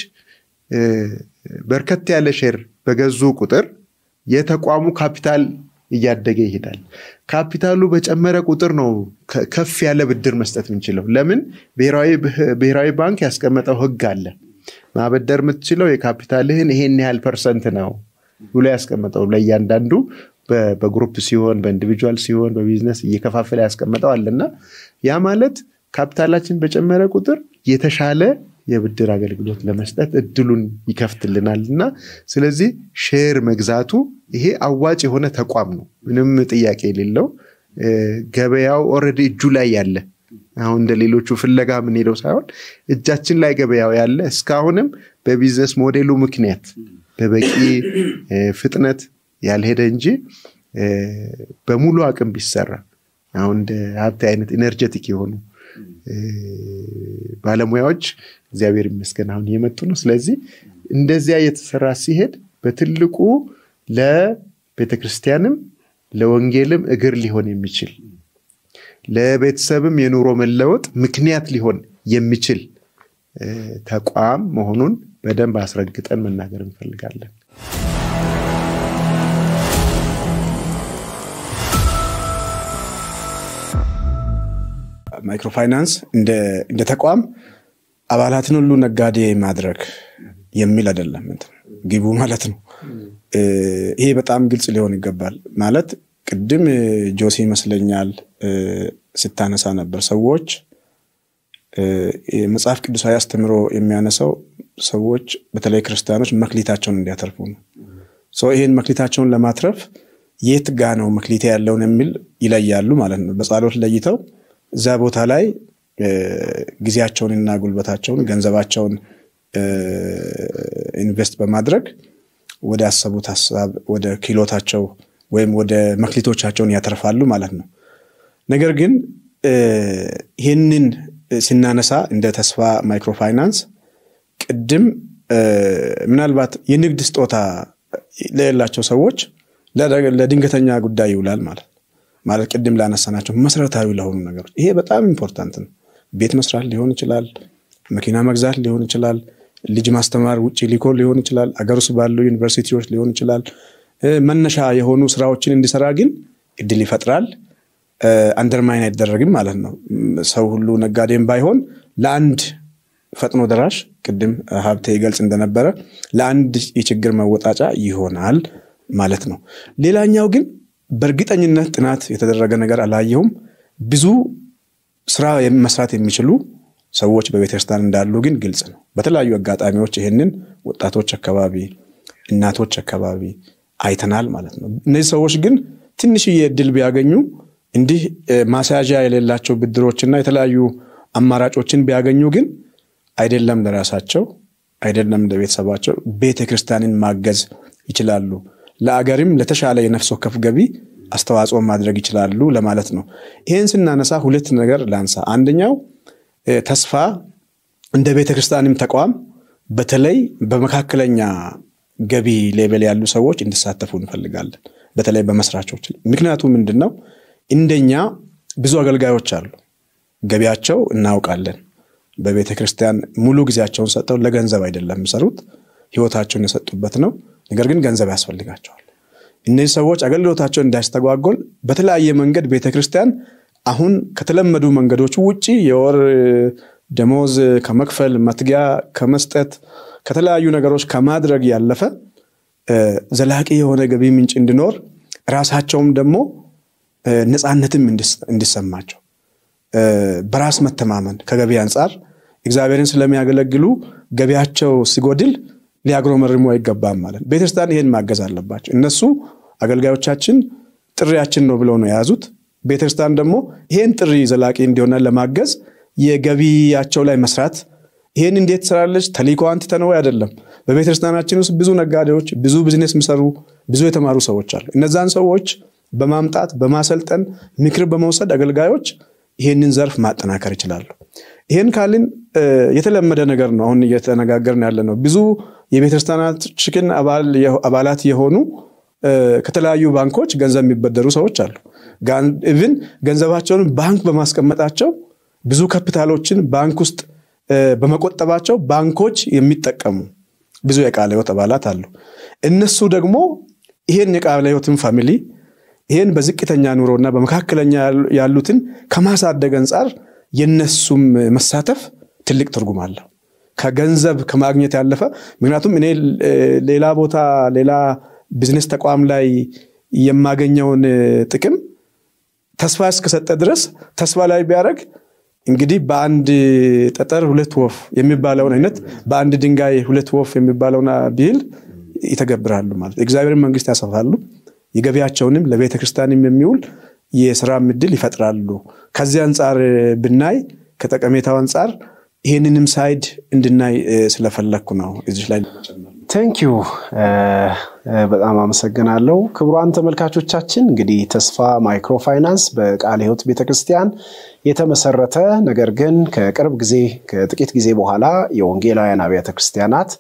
በርከት ያለ ሼር በገዙ ቁጥር የተቋሙ ካፒታል እያደገ ይሄዳል። ካፒታሉ በጨመረ ቁጥር ነው ከፍ ያለ ብድር መስጠት የምንችለው። ለምን? ብሔራዊ ባንክ ያስቀመጠው ህግ አለ። ማበደር የምትችለው የካፒታልህን ይሄን ያህል ፐርሰንት ነው ብሎ ያስቀመጠው ለእያንዳንዱ በግሩፕ ሲሆን በኢንዲቪጁዋል ሲሆን በቢዝነስ እየከፋፈለ ያስቀመጠው አለና ያ ማለት ካፒታላችን በጨመረ ቁጥር የተሻለ የብድር አገልግሎት ለመስጠት እድሉን ይከፍትልናል እና ስለዚህ ሼር መግዛቱ ይሄ አዋጭ የሆነ ተቋም ነው፣ ምንም ጥያቄ የሌለው ገበያው ኦልሬዲ እጁ ላይ ያለ አሁን እንደ ሌሎቹ ፍለጋ የምንሄደው ሳይሆን እጃችን ላይ ገበያው ያለ እስካሁንም በቢዝነስ ሞዴሉ ምክንያት በበቂ ፍጥነት ያልሄደ እንጂ በሙሉ አቅም ቢሰራ አሁን እንደ ሀብቴ አይነት ኢነርጀቲክ የሆኑ ባለሙያዎች እግዚአብሔር ይመስገን አሁን እየመጡ ነው። ስለዚህ እንደዚያ የተሰራ ሲሄድ በትልቁ ለቤተክርስቲያንም ለወንጌልም እግር ሊሆን የሚችል ለቤተሰብም የኑሮ መለወጥ ምክንያት ሊሆን የሚችል ተቋም መሆኑን በደንብ አስረግጠን መናገር እንፈልጋለን። ማይክሮፋይናንስ እንደ ተቋም አባላትን ሁሉ ነጋዴ ማድረግ የሚል አይደለም ግቡ ማለት ነው። ይሄ በጣም ግልጽ ሊሆን ይገባል። ማለት ቅድም ጆሲ ይመስለኛል ስታነሳ ነበር ሰዎች መጽሐፍ ቅዱሳዊ አስተምሮ የሚያነሳው ሰዎች በተለይ ክርስቲያኖች መክሊታቸውን እንዲያተርፉ ነው። ይህን መክሊታቸውን ለማትረፍ የት ጋ ነው መክሊቴ ያለውን የሚል ይለያሉ ማለት ነው። በጸሎት ለይተው እዛ ቦታ ላይ ጊዜያቸውንና ጉልበታቸውን ገንዘባቸውን ኢንቨስት በማድረግ ወደ አሰቡት ሀሳብ ወደ ኪሎታቸው ወይም ወደ መክሊቶቻቸውን ያተርፋሉ ማለት ነው። ነገር ግን ይህንን ስናነሳ እንደ ተስፋ ማይክሮፋይናንስ ቅድም ምናልባት የንግድ ስጦታ ለሌላቸው ሰዎች ለድንገተኛ ጉዳይ ይውላል ማለት ማለት ቅድም ላነሳናቸው መሰረታዊ ለሆኑ ነገሮች ይሄ በጣም ኢምፖርታንት ነው። ቤት መስራት ሊሆን ይችላል፣ መኪና መግዛት ሊሆን ይችላል፣ ልጅ ማስተማር ውጭ ሊኮ ሊሆን ይችላል፣ አገር ውስጥ ባሉ ዩኒቨርሲቲዎች ሊሆን ይችላል። መነሻ የሆኑ ስራዎችን እንዲሰራ ግን እድል ይፈጥራል። አንደርማይን አይደረግም ማለት ነው። ሰው ሁሉ ነጋዴም ባይሆን ለአንድ ፈጥኖ ደራሽ ቅድም ሀብቴ ይገልጽ እንደነበረ ለአንድ የችግር መወጣጫ ይሆናል ማለት ነው። ሌላኛው ግን በእርግጠኝነት ጥናት የተደረገ ነገር አላየሁም ብዙ ስራ መስራት የሚችሉ ሰዎች በቤተክርስቲያን እንዳሉ ግን ግልጽ ነው። በተለያዩ አጋጣሚዎች ይህንን ወጣቶች አካባቢ፣ እናቶች አካባቢ አይተናል ማለት ነው። እነዚህ ሰዎች ግን ትንሽዬ እድል ቢያገኙ እንዲህ ማስያዣ የሌላቸው ብድሮችና የተለያዩ አማራጮችን ቢያገኙ ግን አይደለም ለራሳቸው አይደለም ለቤተሰባቸው ቤተክርስቲያንን ማገዝ ይችላሉ። ለአገርም ለተሻለ የነፍስ ወከፍ ገቢ አስተዋጽኦ ማድረግ ይችላሉ ለማለት ነው። ይህን ስናነሳ ሁለት ነገር ላንሳ። አንደኛው ተስፋ እንደ ቤተ ክርስቲያንም ተቋም በተለይ በመካከለኛ ገቢ ሌቤል ያሉ ሰዎች እንዲሳተፉ እንፈልጋለን፣ በተለይ በመስራቾች። ምክንያቱ ምንድን ነው? እንደኛ ብዙ አገልጋዮች አሉ፣ ገቢያቸው እናውቃለን። በቤተ ክርስቲያን ሙሉ ጊዜያቸውን ሰጥተው ለገንዘብ አይደለም የሚሰሩት፣ ህይወታቸውን የሰጡበት ነው። ነገር ግን ገንዘብ ያስፈልጋቸዋል። እነዚህ ሰዎች አገልግሎታቸውን እንዳይስተጓጎል በተለያየ መንገድ ቤተክርስቲያን አሁን ከተለመዱ መንገዶች ውጭ የወር ደሞዝ ከመክፈል መትጊያ ከመስጠት ከተለያዩ ነገሮች ከማድረግ ያለፈ ዘላቂ የሆነ ገቢ ምንጭ እንዲኖር ራሳቸውም ደግሞ ነፃነትም እንዲሰማቸው በራስ መተማመን ከገቢ አንጻር እግዚአብሔርን ስለሚያገለግሉ ገቢያቸው ሲጎድል ሊያጉረመርሙ አይገባም ማለት ቤተክርስቲያን ይሄን ማገዝ አለባቸው። እነሱ አገልጋዮቻችን ጥሪያችን ነው ብለው ነው የያዙት። ቤተክርስቲያን ደግሞ ይሄን ጥሪ ዘላቂ እንዲሆነ ለማገዝ የገቢያቸው ላይ መስራት ይሄን እንዴት ትሰራለች? ተልዕኮ ተነወ አይደለም። በቤተክርስቲያናችን ውስጥ ብዙ ነጋዴዎች፣ ብዙ ቢዝነስ የሚሰሩ ብዙ የተማሩ ሰዎች አሉ። እነዛን ሰዎች በማምጣት በማሰልጠን ምክር በመውሰድ አገልጋዮች ይህንን ዘርፍ ማጠናከር ይችላሉ። ይህን ካልን የተለመደ ነገር ነው። አሁን እየተነጋገርን ያለ ነው። ብዙ የቤተክርስቲያናች ችግን አባላት የሆኑ ከተለያዩ ባንኮች ገንዘብ የሚበደሩ ሰዎች አሉ። ኢቭን ገንዘባቸውን ባንክ በማስቀመጣቸው ብዙ ካፒታሎችን ባንክ ውስጥ በመቆጠባቸው ባንኮች የሚጠቀሙ ብዙ የቃለ ሕይወት አባላት አሉ። እነሱ ደግሞ ይሄን የቃለ ሕይወትን ፋሚሊ ይህን በዝቅተኛ ኑሮና በመካከለኛ ያሉትን ከማሳደግ አንጻር የነሱም መሳተፍ ትልቅ ትርጉም አለው። ከገንዘብ ከማግኘት ያለፈ ምክንያቱም እኔ ሌላ ቦታ ሌላ ቢዝነስ ተቋም ላይ የማገኘውን ጥቅም ተስፋ እስከሰጠ ድረስ ተስፋ ላይ ቢያደርግ እንግዲህ በአንድ ጠጠር ሁለት ወፍ የሚባለውን አይነት በአንድ ድንጋይ ሁለት ወፍ የሚባለውን ብሂል ይተገብራሉ ማለት እግዚአብሔር መንግስት ያሰፋሉ። የገቢያቸውንም ለቤተ ክርስቲያንም የሚውል የስራ ምድል ይፈጥራሉ። ከዚህ አንጻር ብናይ ከጠቀሜታው አንጻር ይህንንም ሳይድ እንድናይ ስለፈለግኩ ነው እዚህ ላይ ቴንኪዩ በጣም አመሰግናለሁ ክቡራን ተመልካቾቻችን እንግዲህ ተስፋ ማይክሮ ፋይናንስ በቃል ህይወት ቤተክርስቲያን የተመሰረተ ነገር ግን ከቅርብ ጊዜ ከጥቂት ጊዜ በኋላ የወንጌላውያን አብያተ ክርስቲያናት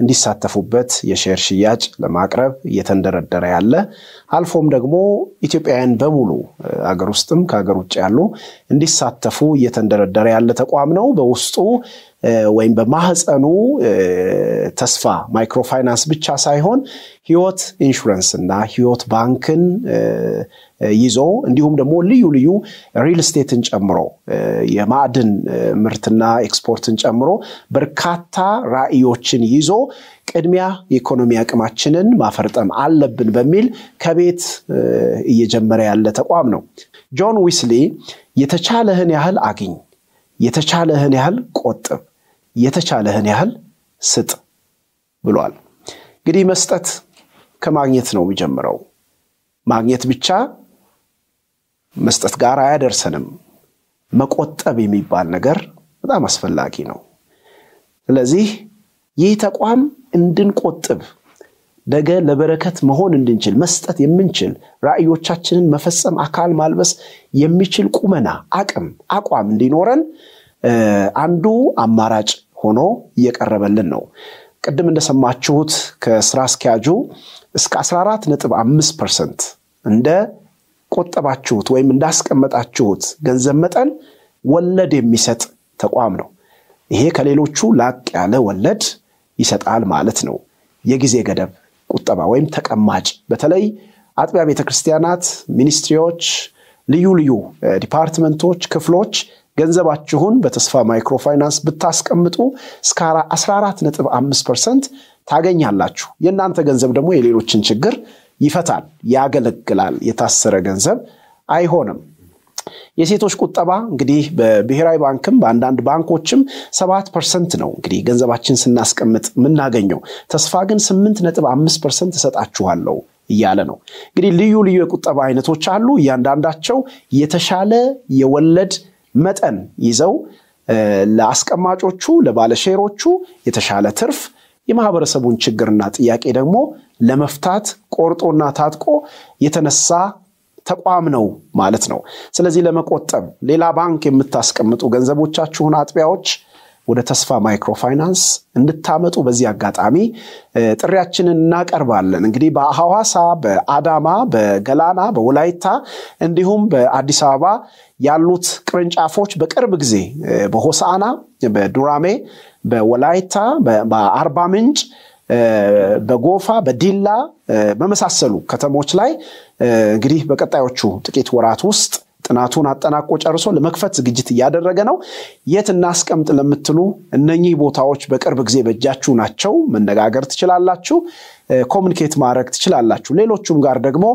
እንዲሳተፉበት የሼር ሽያጭ ለማቅረብ እየተንደረደረ ያለ አልፎም ደግሞ ኢትዮጵያውያን በሙሉ አገር ውስጥም ከሀገር ውጭ ያሉ እንዲሳተፉ እየተንደረደረ ያለ ተቋም ነው። በውስጡ ወይም በማህፀኑ ተስፋ ማይክሮፋይናንስ ብቻ ሳይሆን ህይወት ኢንሹረንስ እና ህይወት ባንክን ይዞ እንዲሁም ደግሞ ልዩ ልዩ ሪል ስቴትን ጨምሮ የማዕድን ምርትና ኤክስፖርትን ጨምሮ በርካታ ራዕዮችን ይዞ ቅድሚያ የኢኮኖሚ አቅማችንን ማፈርጠም አለብን በሚል ከቤት እየጀመረ ያለ ተቋም ነው። ጆን ዊስሊ የተቻለህን ያህል አግኝ የተቻለህን ያህል ቆጥብ፣ የተቻለህን ያህል ስጥ ብሏል። እንግዲህ መስጠት ከማግኘት ነው የሚጀምረው። ማግኘት ብቻ መስጠት ጋር አያደርሰንም። መቆጠብ የሚባል ነገር በጣም አስፈላጊ ነው። ስለዚህ ይህ ተቋም እንድንቆጥብ ነገ ለበረከት መሆን እንድንችል መስጠት የምንችል ራዕዮቻችንን መፈጸም አካል ማልበስ የሚችል ቁመና፣ አቅም፣ አቋም እንዲኖረን አንዱ አማራጭ ሆኖ እየቀረበልን ነው። ቅድም እንደሰማችሁት ከስራ አስኪያጁ እስከ 14.5 ፐርሰንት እንደ ቆጠባችሁት ወይም እንዳስቀመጣችሁት ገንዘብ መጠን ወለድ የሚሰጥ ተቋም ነው። ይሄ ከሌሎቹ ላቅ ያለ ወለድ ይሰጣል ማለት ነው። የጊዜ ገደብ ቁጠባ ወይም ተቀማጭ በተለይ አጥቢያ ቤተክርስቲያናት፣ ሚኒስትሪዎች፣ ልዩ ልዩ ዲፓርትመንቶች፣ ክፍሎች ገንዘባችሁን በተስፋ ማይክሮፋይናንስ ብታስቀምጡ እስከ 14.5 ፐርሰንት ታገኛላችሁ። የእናንተ ገንዘብ ደግሞ የሌሎችን ችግር ይፈታል፣ ያገለግላል። የታሰረ ገንዘብ አይሆንም። የሴቶች ቁጠባ እንግዲህ በብሔራዊ ባንክም በአንዳንድ ባንኮችም ሰባት ፐርሰንት ነው እንግዲህ ገንዘባችን ስናስቀምጥ የምናገኘው። ተስፋ ግን ስምንት ነጥብ አምስት ፐርሰንት እሰጣችኋለሁ እያለ ነው። እንግዲህ ልዩ ልዩ የቁጠባ አይነቶች አሉ። እያንዳንዳቸው የተሻለ የወለድ መጠን ይዘው ለአስቀማጮቹ ለባለሼሮቹ የተሻለ ትርፍ የማህበረሰቡን ችግርና ጥያቄ ደግሞ ለመፍታት ቆርጦና ታጥቆ የተነሳ ተቋም ነው ማለት ነው። ስለዚህ ለመቆጠብ ሌላ ባንክ የምታስቀምጡ ገንዘቦቻችሁን አጥቢያዎች ወደ ተስፋ ማይክሮፋይናንስ እንድታመጡ በዚህ አጋጣሚ ጥሪያችንን እናቀርባለን። እንግዲህ በሐዋሳ፣ በአዳማ፣ በገላና፣ በወላይታ እንዲሁም በአዲስ አበባ ያሉት ቅርንጫፎች በቅርብ ጊዜ በሆሳና፣ በዱራሜ፣ በወላይታ፣ በአርባ ምንጭ፣ በጎፋ፣ በዲላ በመሳሰሉ ከተሞች ላይ እንግዲህ በቀጣዮቹ ጥቂት ወራት ውስጥ ጥናቱን አጠናቆ ጨርሶ ለመክፈት ዝግጅት እያደረገ ነው። የት እናስቀምጥ ለምትሉ እነኚህ ቦታዎች በቅርብ ጊዜ በእጃችሁ ናቸው። መነጋገር ትችላላችሁ፣ ኮሚኒኬት ማድረግ ትችላላችሁ። ሌሎቹም ጋር ደግሞ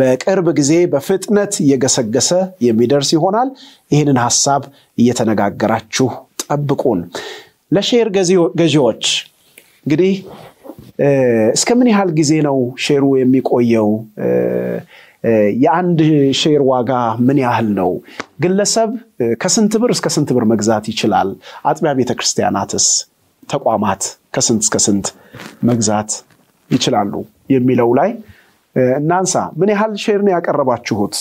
በቅርብ ጊዜ በፍጥነት እየገሰገሰ የሚደርስ ይሆናል። ይህንን ሀሳብ እየተነጋገራችሁ ጠብቁን። ለሼር ገዢዎች እንግዲህ እስከ ምን ያህል ጊዜ ነው ሼሩ የሚቆየው? የአንድ ሼር ዋጋ ምን ያህል ነው? ግለሰብ ከስንት ብር እስከ ስንት ብር መግዛት ይችላል? አጥቢያ ቤተክርስቲያናትስ፣ ተቋማት ከስንት እስከ ስንት መግዛት ይችላሉ የሚለው ላይ እናንሳ። ምን ያህል ሼርን ያቀረባችሁት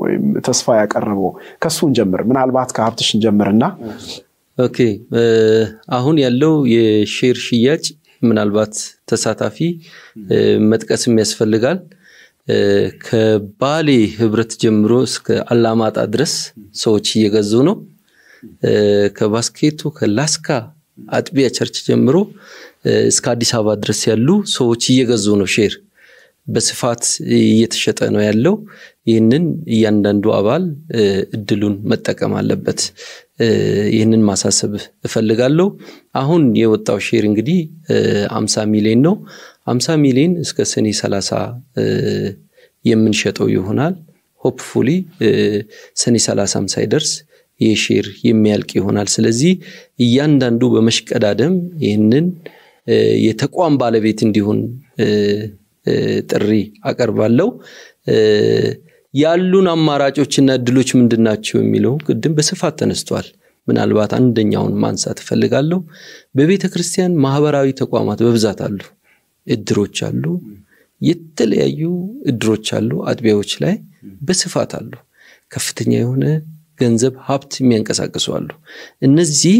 ወይም ተስፋ ያቀረበው ከሱን ጀምር። ምናልባት ከሀብትሽን ጀምርና ኦኬ አሁን ያለው የሼር ሽያጭ ምናልባት ተሳታፊ መጥቀስም ያስፈልጋል። ከባሌ ህብረት ጀምሮ እስከ አላማጣ ድረስ ሰዎች እየገዙ ነው። ከባስኬቱ ከላስካ አጥቢያ ቸርች ጀምሮ እስከ አዲስ አበባ ድረስ ያሉ ሰዎች እየገዙ ነው። ሼር በስፋት እየተሸጠ ነው ያለው። ይህንን እያንዳንዱ አባል እድሉን መጠቀም አለበት። ይህንን ማሳሰብ እፈልጋለሁ። አሁን የወጣው ሼር እንግዲህ አምሳ ሚሊዮን ነው። አምሳ ሚሊዮን እስከ ሰኔ ሰላሳ የምንሸጠው ይሆናል። ሆፕፉሊ ሰኔ ሰላሳም ሳይደርስ የሼር የሚያልቅ ይሆናል። ስለዚህ እያንዳንዱ በመሽቀዳደም ይህንን የተቋም ባለቤት እንዲሆን ጥሪ አቀርባለሁ። ያሉን አማራጮችና እድሎች ምንድን ናቸው የሚለው ቅድም በስፋት ተነስቷል። ምናልባት አንደኛውን ማንሳት እፈልጋለሁ። በቤተ ክርስቲያን ማህበራዊ ተቋማት በብዛት አሉ። እድሮች አሉ፣ የተለያዩ እድሮች አሉ፣ አጥቢያዎች ላይ በስፋት አሉ። ከፍተኛ የሆነ ገንዘብ ሀብት የሚያንቀሳቅሱ አሉ። እነዚህ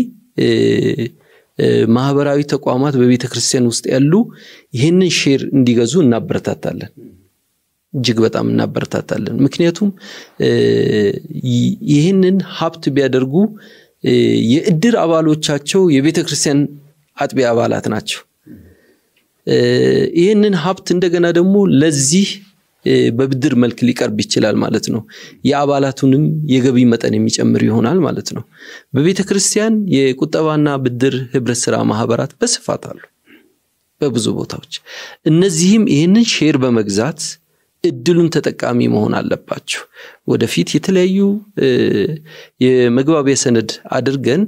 ማህበራዊ ተቋማት በቤተ ክርስቲያን ውስጥ ያሉ ይህንን ሼር እንዲገዙ እናበረታታለን። እጅግ በጣም እናበረታታለን። ምክንያቱም ይህንን ሀብት ቢያደርጉ የእድር አባሎቻቸው የቤተ ክርስቲያን አጥቢያ አባላት ናቸው። ይህንን ሀብት እንደገና ደግሞ ለዚህ በብድር መልክ ሊቀርብ ይችላል ማለት ነው። የአባላቱንም የገቢ መጠን የሚጨምር ይሆናል ማለት ነው። በቤተ ክርስቲያን የቁጠባና ብድር ህብረት ስራ ማህበራት በስፋት አሉ በብዙ ቦታዎች። እነዚህም ይህንን ሼር በመግዛት እድሉን ተጠቃሚ መሆን አለባቸው። ወደፊት የተለያዩ የመግባቢያ ሰነድ አድርገን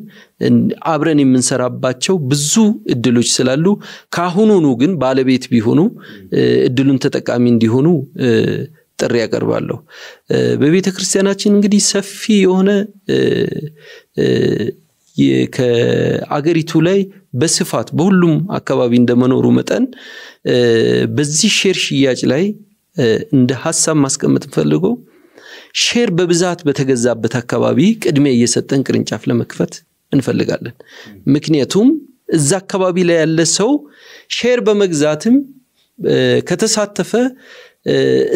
አብረን የምንሰራባቸው ብዙ እድሎች ስላሉ ከአሁኑኑ ግን ባለቤት ቢሆኑ እድሉን ተጠቃሚ እንዲሆኑ ጥሪ ያቀርባለሁ። በቤተ ክርስቲያናችን እንግዲህ ሰፊ የሆነ ከአገሪቱ ላይ በስፋት በሁሉም አካባቢ እንደመኖሩ መጠን በዚህ ሼር ሽያጭ ላይ እንደ ሀሳብ ማስቀመጥ ፈልገው ሼር በብዛት በተገዛበት አካባቢ ቅድሚያ እየሰጠን ቅርንጫፍ ለመክፈት እንፈልጋለን። ምክንያቱም እዛ አካባቢ ላይ ያለ ሰው ሼር በመግዛትም ከተሳተፈ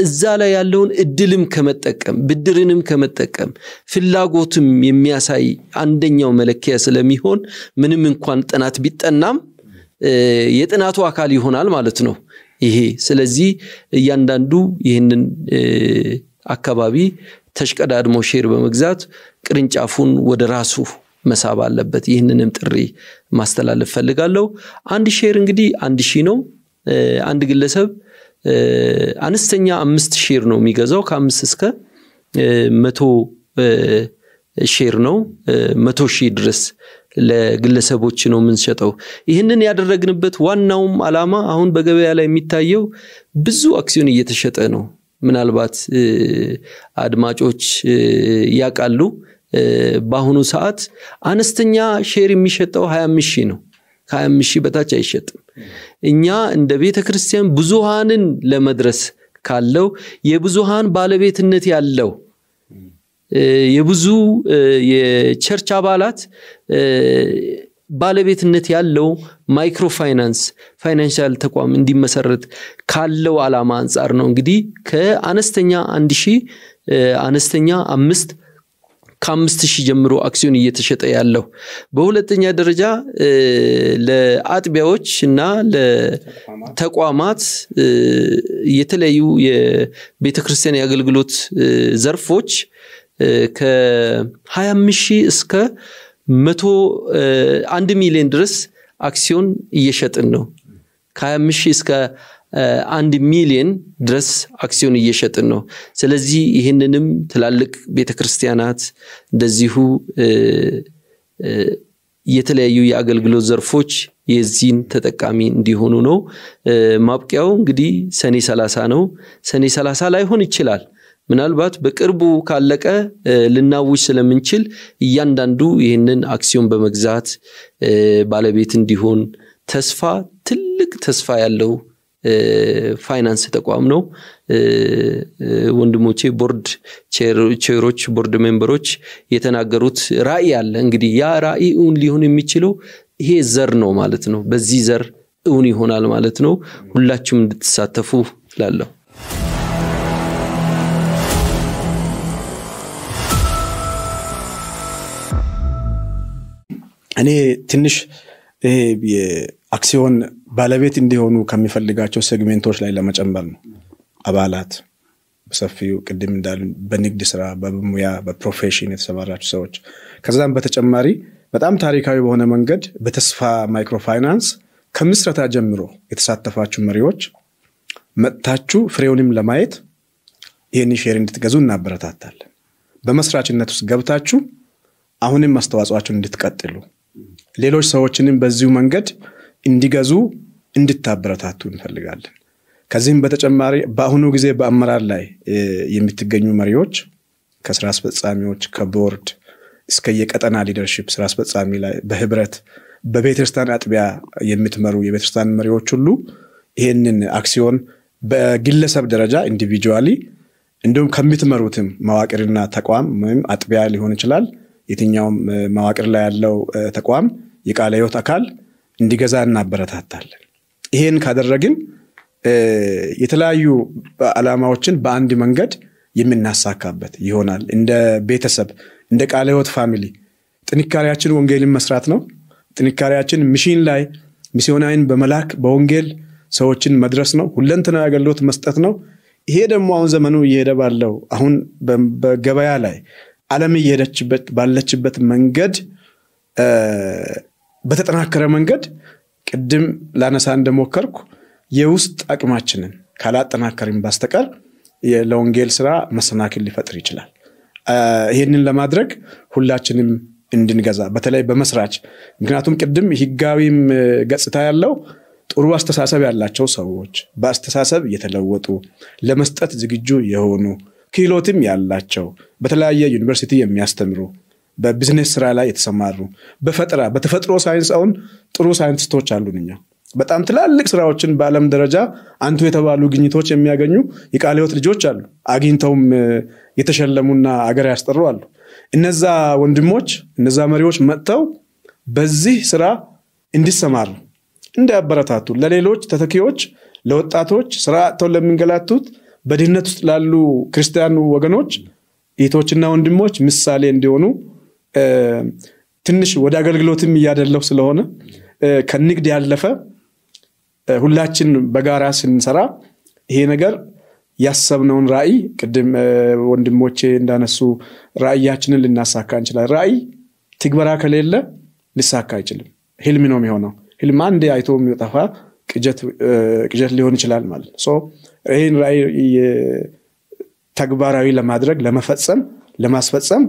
እዛ ላይ ያለውን እድልም ከመጠቀም ብድርንም ከመጠቀም ፍላጎትም የሚያሳይ አንደኛው መለኪያ ስለሚሆን ምንም እንኳን ጥናት ቢጠናም የጥናቱ አካል ይሆናል ማለት ነው። ይሄ ስለዚህ እያንዳንዱ ይህንን አካባቢ ተሽቀዳድሞ ሼር በመግዛት ቅርንጫፉን ወደ ራሱ መሳብ አለበት። ይህንንም ጥሪ ማስተላለፍ ፈልጋለሁ። አንድ ሼር እንግዲህ አንድ ሺህ ነው። አንድ ግለሰብ አነስተኛ አምስት ሼር ነው የሚገዛው። ከአምስት እስከ መቶ ሼር ነው መቶ ሺህ ድረስ ለግለሰቦች ነው የምንሸጠው። ይህንን ያደረግንበት ዋናውም ዓላማ አሁን በገበያ ላይ የሚታየው ብዙ አክሲዮን እየተሸጠ ነው። ምናልባት አድማጮች ያውቃሉ። በአሁኑ ሰዓት አነስተኛ ሼር የሚሸጠው 25 ሺህ ነው። ከ25 ሺህ በታች አይሸጥም። እኛ እንደ ቤተ ክርስቲያን ብዙሃንን ለመድረስ ካለው የብዙሃን ባለቤትነት ያለው የብዙ የቸርች አባላት ባለቤትነት ያለው ማይክሮ ፋይናንስ ፋይናንሻል ተቋም እንዲመሰረት ካለው ዓላማ አንጻር ነው። እንግዲህ ከአነስተኛ አንድ ሺህ አነስተኛ አምስት ከአምስት ሺህ ጀምሮ አክሲዮን እየተሸጠ ያለው በሁለተኛ ደረጃ ለአጥቢያዎች እና ለተቋማት የተለያዩ የቤተክርስቲያን የአገልግሎት ዘርፎች ከ25 ሺህ እስከ መቶ አንድ ሚሊዮን ድረስ አክሲዮን እየሸጥን ነው። ከ25 ሺህ እስከ አንድ ሚሊዮን ድረስ አክሲዮን እየሸጥን ነው። ስለዚህ ይህንንም ትላልቅ ቤተክርስቲያናት እንደዚሁ የተለያዩ የአገልግሎት ዘርፎች የዚህን ተጠቃሚ እንዲሆኑ ነው። ማብቂያው እንግዲህ ሰኔ ሰላሳ ነው። ሰኔ ሰላሳ ላይሆን ይችላል። ምናልባት በቅርቡ ካለቀ ልናውጅ ስለምንችል እያንዳንዱ ይህንን አክሲዮን በመግዛት ባለቤት እንዲሆን ተስፋ ትልቅ ተስፋ ያለው ፋይናንስ ተቋም ነው። ወንድሞቼ ቦርድ ቼሮች፣ ቦርድ ሜምበሮች የተናገሩት ራዕይ አለ። እንግዲህ ያ ራዕይ እውን ሊሆን የሚችለው ይሄ ዘር ነው ማለት ነው። በዚህ ዘር እውን ይሆናል ማለት ነው። ሁላችሁም እንድትሳተፉ ላለሁ እኔ ትንሽ አክሲዮን ባለቤት እንዲሆኑ ከሚፈልጋቸው ሴግሜንቶች ላይ ለመጨመር ነው። አባላት በሰፊው ቅድም እንዳሉ በንግድ ስራ፣ በሙያ፣ በፕሮፌሽን የተሰማራችሁ ሰዎች ከዛም በተጨማሪ በጣም ታሪካዊ በሆነ መንገድ በተስፋ ማይክሮፋይናንስ ከምስረታ ጀምሮ የተሳተፋችሁ መሪዎች መጥታችሁ ፍሬውንም ለማየት ይህን ሼር እንድትገዙ እናበረታታለን። በመስራችነት ውስጥ ገብታችሁ አሁንም አስተዋጽኦአችሁን እንድትቀጥሉ ሌሎች ሰዎችንም በዚሁ መንገድ እንዲገዙ እንድታበረታቱ እንፈልጋለን። ከዚህም በተጨማሪ በአሁኑ ጊዜ በአመራር ላይ የምትገኙ መሪዎች ከስራ አስፈጻሚዎች፣ ከቦርድ እስከ የቀጠና ሊደርሺፕ ስራ አስፈጻሚ ላይ በህብረት በቤተክርስቲያን አጥቢያ የምትመሩ የቤተክርስቲያን መሪዎች ሁሉ ይህንን አክሲዮን በግለሰብ ደረጃ ኢንዲቪጁዋሊ እንዲሁም ከምትመሩትም መዋቅርና ተቋም ወይም አጥቢያ ሊሆን ይችላል የትኛውም መዋቅር ላይ ያለው ተቋም የቃለ ሕይወት አካል እንዲገዛ እናበረታታለን። ይሄን ካደረግን የተለያዩ ዓላማዎችን በአንድ መንገድ የምናሳካበት ይሆናል። እንደ ቤተሰብ እንደ ቃለ ሕይወት ፋሚሊ ጥንካሬያችን ወንጌልን መስራት ነው። ጥንካሬያችን ሚሽን ላይ ሚስዮናዊን በመላክ በወንጌል ሰዎችን መድረስ ነው። ሁለንተናዊ አገልግሎት መስጠት ነው። ይሄ ደግሞ አሁን ዘመኑ እየሄደ ባለው አሁን በገበያ ላይ ዓለም እየሄደችበት ባለችበት መንገድ በተጠናከረ መንገድ ቅድም ላነሳ እንደሞከርኩ የውስጥ አቅማችንን ካላጠናከርን በስተቀር ለወንጌል ስራ መሰናክል ሊፈጥር ይችላል። ይህንን ለማድረግ ሁላችንም እንድንገዛ በተለይ በመስራች ምክንያቱም ቅድም ህጋዊም ገጽታ ያለው ጥሩ አስተሳሰብ ያላቸው ሰዎች በአስተሳሰብ የተለወጡ ለመስጠት ዝግጁ የሆኑ ክህሎትም ያላቸው በተለያየ ዩኒቨርሲቲ የሚያስተምሩ በቢዝነስ ስራ ላይ የተሰማሩ በፈጠራ በተፈጥሮ ሳይንስ አሁን ጥሩ ሳይንቲስቶች አሉን እኛ በጣም ትላልቅ ስራዎችን በአለም ደረጃ አንቱ የተባሉ ግኝቶች የሚያገኙ የቃለ ህይወት ልጆች አሉ አግኝተውም የተሸለሙና አገር ያስጠሩ አሉ እነዛ ወንድሞች እነዛ መሪዎች መጥተው በዚህ ስራ እንዲሰማሩ እንዲያበረታቱ ለሌሎች ተተኪዎች ለወጣቶች ስራ አጥተው ለሚንገላቱት በድህነት ውስጥ ላሉ ክርስቲያኑ ወገኖች እህቶችና ወንድሞች ምሳሌ እንዲሆኑ ትንሽ ወደ አገልግሎትም እያደለሁ ስለሆነ ከንግድ ያለፈ ሁላችን በጋራ ስንሰራ ይሄ ነገር ያሰብነውን ራዕይ ቅድም ወንድሞቼ እንዳነሱ ራዕያችንን ልናሳካ እንችላለን። ራዕይ ትግበራ ከሌለ ሊሳካ አይችልም። ህልም ነው የሚሆነው። ህልም አንዴ አይቶ የሚጠፋ ቅጀት ሊሆን ይችላል ማለት ነው። ይህን ራይ ተግባራዊ ለማድረግ ለመፈጸም ለማስፈጸም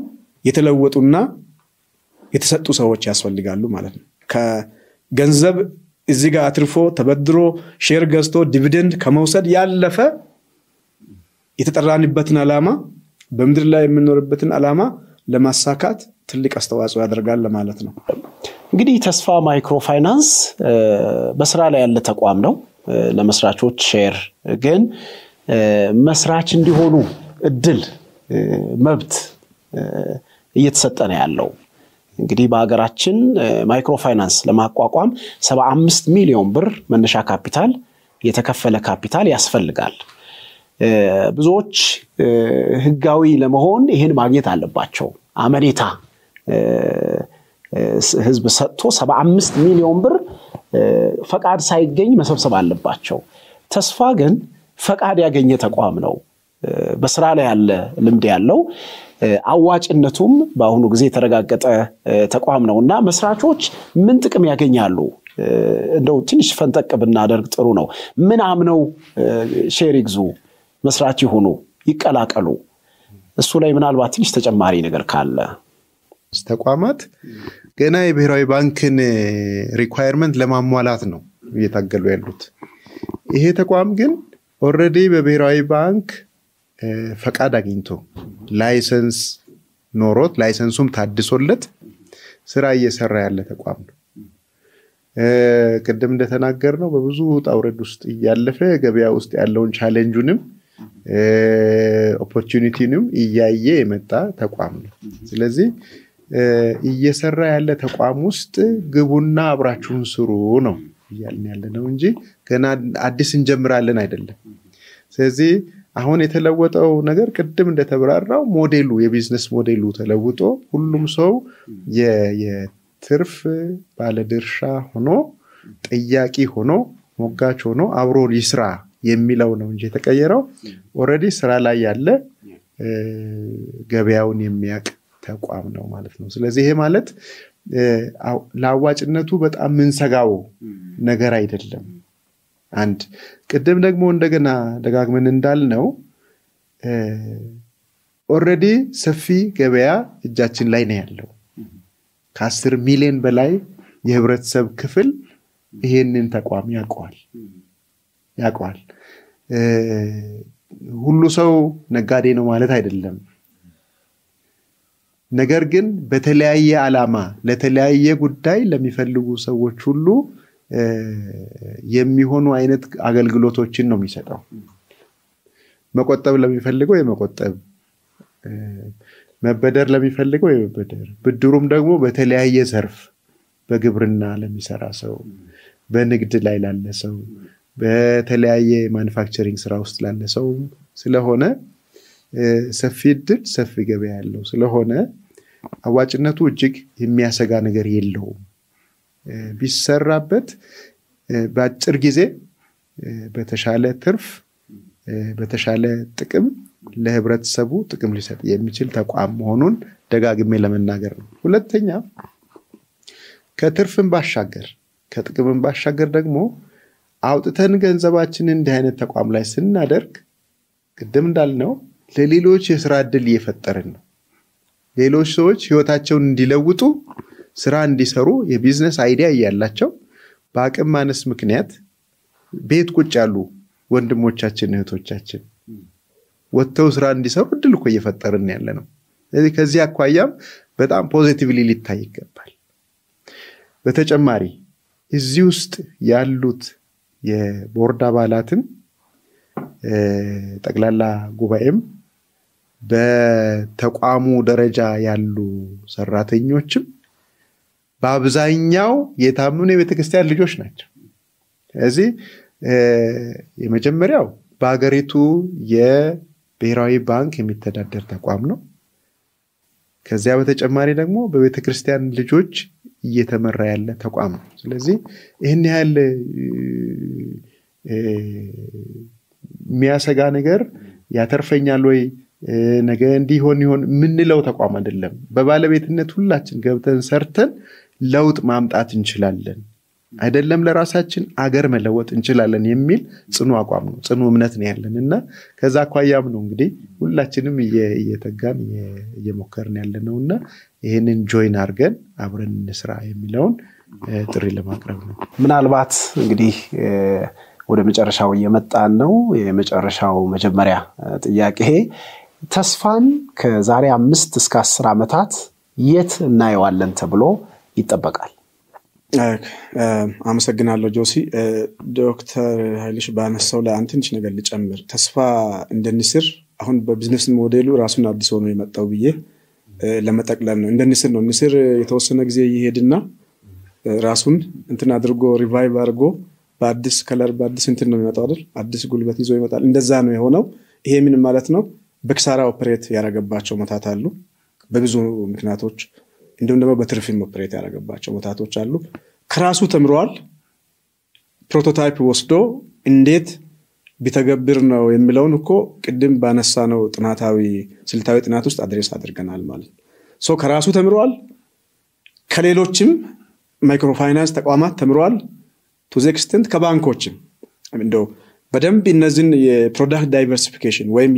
የተለወጡና የተሰጡ ሰዎች ያስፈልጋሉ ማለት ነው። ከገንዘብ እዚህ ጋር አትርፎ ተበድሮ ሼር ገዝቶ ዲቪደንድ ከመውሰድ ያለፈ የተጠራንበትን ዓላማ በምድር ላይ የምንኖርበትን ዓላማ ለማሳካት ትልቅ አስተዋጽኦ ያደርጋል ለማለት ነው። እንግዲህ ተስፋ ማይክሮ ፋይናንስ በስራ ላይ ያለ ተቋም ነው። ለመስራቾች ሼር ግን መስራች እንዲሆኑ እድል መብት እየተሰጠ ነው ያለው። እንግዲህ በሀገራችን ማይክሮ ፋይናንስ ለማቋቋም 75 ሚሊዮን ብር መነሻ ካፒታል የተከፈለ ካፒታል ያስፈልጋል። ብዙዎች ህጋዊ ለመሆን ይህን ማግኘት አለባቸው። አመኔታ ህዝብ ሰጥቶ 75 ሚሊዮን ብር ፈቃድ ሳይገኝ መሰብሰብ አለባቸው። ተስፋ ግን ፈቃድ ያገኘ ተቋም ነው። በስራ ላይ ያለ ልምድ ያለው አዋጭነቱም በአሁኑ ጊዜ የተረጋገጠ ተቋም ነው እና መስራቾች ምን ጥቅም ያገኛሉ? እንደው ትንሽ ፈንጠቅ ብናደርግ ጥሩ ነው። ምን አምነው ሼር ይግዙ፣ መስራች ይሁኑ፣ ይቀላቀሉ? እሱ ላይ ምናልባት ትንሽ ተጨማሪ ነገር ካለ ተቋማት ገና የብሔራዊ ባንክን ሪኳየርመንት ለማሟላት ነው እየታገሉ ያሉት። ይሄ ተቋም ግን ኦልሬዲ በብሔራዊ ባንክ ፈቃድ አግኝቶ ላይሰንስ ኖሮት ላይሰንሱም ታድሶለት ስራ እየሰራ ያለ ተቋም ነው። ቅድም እንደተናገር ነው በብዙ ጣውረድ ውስጥ እያለፈ ገበያ ውስጥ ያለውን ቻሌንጁንም ኦፖርቹኒቲንም እያየ የመጣ ተቋም ነው። ስለዚህ እየሰራ ያለ ተቋም ውስጥ ግቡና አብራችሁን ስሩ ነው እያልን ያለ ነው እንጂ ገና አዲስ እንጀምራለን አይደለም። ስለዚህ አሁን የተለወጠው ነገር ቅድም እንደተብራራው ሞዴሉ የቢዝነስ ሞዴሉ ተለውጦ ሁሉም ሰው የትርፍ ባለድርሻ ሆኖ ጠያቂ ሆኖ ሞጋች ሆኖ አብሮ ይስራ የሚለው ነው እንጂ የተቀየረው ኦልሬዲ ስራ ላይ ያለ ገበያውን የሚያውቅ ተቋም ነው ማለት ነው። ስለዚህ ይሄ ማለት ለአዋጭነቱ በጣም ምንሰጋው ነገር አይደለም። አንድ ቅድም ደግሞ እንደገና ደጋግመን እንዳልነው ኦልሬዲ ሰፊ ገበያ እጃችን ላይ ነው ያለው። ከአስር ሚሊዮን በላይ የህብረተሰብ ክፍል ይሄንን ተቋም ያውቀዋል ያውቀዋል። ሁሉ ሰው ነጋዴ ነው ማለት አይደለም። ነገር ግን በተለያየ ዓላማ ለተለያየ ጉዳይ ለሚፈልጉ ሰዎች ሁሉ የሚሆኑ አይነት አገልግሎቶችን ነው የሚሰጠው። መቆጠብ ለሚፈልገው የመቆጠብ፣ መበደር ለሚፈልገው የመበደር፣ ብድሩም ደግሞ በተለያየ ዘርፍ በግብርና ለሚሰራ ሰው፣ በንግድ ላይ ላለ ሰው፣ በተለያየ ማኒፋክቸሪንግ ስራ ውስጥ ላለ ሰው ስለሆነ ሰፊ እድል ሰፊ ገበያ ያለው ስለሆነ አዋጭነቱ እጅግ የሚያሰጋ ነገር የለውም። ቢሰራበት በአጭር ጊዜ በተሻለ ትርፍ በተሻለ ጥቅም ለህብረተሰቡ ጥቅም ሊሰጥ የሚችል ተቋም መሆኑን ደጋግሜ ለመናገር ነው። ሁለተኛ ከትርፍን ባሻገር ከጥቅምን ባሻገር ደግሞ አውጥተን ገንዘባችንን እንዲህ አይነት ተቋም ላይ ስናደርግ ቅድም እንዳልነው ለሌሎች የስራ እድል እየፈጠርን ነው። ሌሎች ሰዎች ህይወታቸውን እንዲለውጡ ስራ እንዲሰሩ የቢዝነስ አይዲያ እያላቸው በአቅም ማነስ ምክንያት ቤት ቁጭ ያሉ ወንድሞቻችን እህቶቻችን ወጥተው ስራ እንዲሰሩ እድል እኮ እየፈጠርን ያለ ነው። ስለዚህ ከዚህ አኳያም በጣም ፖዚቲቭሊ ሊታይ ይገባል። በተጨማሪ እዚህ ውስጥ ያሉት የቦርድ አባላትን ጠቅላላ ጉባኤም በተቋሙ ደረጃ ያሉ ሰራተኞችም በአብዛኛው የታመኑ የቤተክርስቲያን ልጆች ናቸው። ስለዚህ የመጀመሪያው በሀገሪቱ የብሔራዊ ባንክ የሚተዳደር ተቋም ነው። ከዚያ በተጨማሪ ደግሞ በቤተክርስቲያን ልጆች እየተመራ ያለ ተቋም ነው። ስለዚህ ይህን ያህል የሚያሰጋ ነገር ያተርፈኛል ወይ ነገ እንዲሆን ይሆን የምንለው ተቋም አይደለም። በባለቤትነት ሁላችን ገብተን ሰርተን ለውጥ ማምጣት እንችላለን፣ አይደለም ለራሳችን አገር መለወጥ እንችላለን የሚል ጽኑ አቋም ነው፣ ጽኑ እምነት ነው ያለን እና ከዛ አኳያም ነው እንግዲህ ሁላችንም እየተጋን እየሞከርን ያለ ነው እና ይህንን ጆይን አድርገን አብረን እንስራ የሚለውን ጥሪ ለማቅረብ ነው። ምናልባት እንግዲህ ወደ መጨረሻው እየመጣን ነው። የመጨረሻው መጀመሪያ ጥያቄ ተስፋን ከዛሬ አምስት እስከ አስር ዓመታት የት እናየዋለን ተብሎ ይጠበቃል? አመሰግናለሁ ጆሲ። ዶክተር ሀይልሽ ባነሳው ላይ አንድ ትንሽ ነገር ልጨምር። ተስፋ እንደንስር አሁን በቢዝነስ ሞዴሉ ራሱን አዲስ ሆኖ የመጣው ብዬ ለመጠቅለል ነው። እንደንስር ነው። ንስር የተወሰነ ጊዜ እየሄድና ራሱን እንትን አድርጎ ሪቫይቭ አድርጎ በአዲስ ከለር በአዲስ እንትን ነው የሚመጣው አይደል? አዲስ ጉልበት ይዞ ይመጣል። እንደዛ ነው የሆነው። ይሄ ምን ማለት ነው? በክሳራ ኦፕሬት ያደረገባቸው መታት አሉ በብዙ ምክንያቶች፣ እንዲሁም ደግሞ በትርፊም ኦፕሬት ያደረገባቸው መታቶች አሉ። ከራሱ ተምረዋል። ፕሮቶታይፕ ወስዶ እንዴት ቢተገብር ነው የሚለውን እኮ ቅድም ባነሳ ነው ጥናታዊ ስልታዊ ጥናት ውስጥ አድሬስ አድርገናል ማለት ነው። ከራሱ ተምረዋል። ከሌሎችም ማይክሮፋይናንስ ተቋማት ተምረዋል። ቱዚ ኤክስቴንት ከባንኮችም እንደው በደንብ እነዚህን የፕሮዳክት ዳይቨርሲፊኬሽን ወይም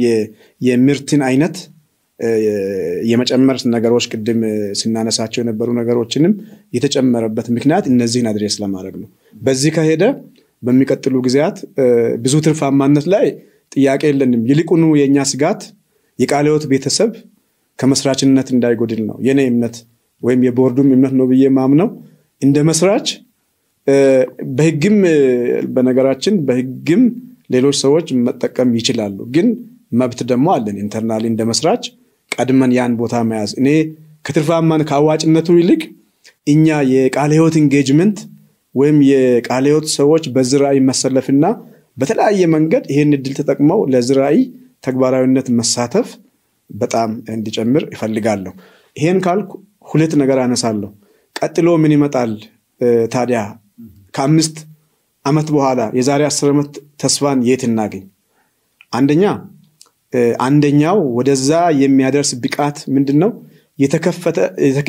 የምርትን አይነት የመጨመር ነገሮች ቅድም ስናነሳቸው የነበሩ ነገሮችንም የተጨመረበት ምክንያት እነዚህን አድሬስ ለማድረግ ነው። በዚህ ከሄደ በሚቀጥሉ ጊዜያት ብዙ ትርፋማነት ላይ ጥያቄ የለንም። ይልቁኑ የእኛ ስጋት የቃለ ቤተሰብ ከመስራችነት እንዳይጎድል ነው የኔ እምነት ወይም የቦርዱም እምነት ነው ብዬ ማምነው እንደ መስራች በህግም በነገራችን በህግም ሌሎች ሰዎች መጠቀም ይችላሉ። ግን መብት ደግሞ አለን ኢንተርናሊ እንደ መስራች ቀድመን ያን ቦታ መያዝ እኔ ከትርፋማን ከአዋጭነቱ ይልቅ እኛ የቃለ ህይወት ኢንጌጅመንት ወይም የቃለ ህይወት ሰዎች በዚህ ራዕይ መሰለፍና በተለያየ መንገድ ይህን እድል ተጠቅመው ለዚህ ራዕይ ተግባራዊነት መሳተፍ በጣም እንዲጨምር ይፈልጋለሁ። ይሄን ካልኩ ሁለት ነገር አነሳለሁ። ቀጥሎ ምን ይመጣል ታዲያ ከአምስት ዓመት በኋላ የዛሬ አስር ዓመት ተስፋን የት እናገኝ? አንደኛ አንደኛው ወደዛ የሚያደርስ ብቃት ምንድን ነው?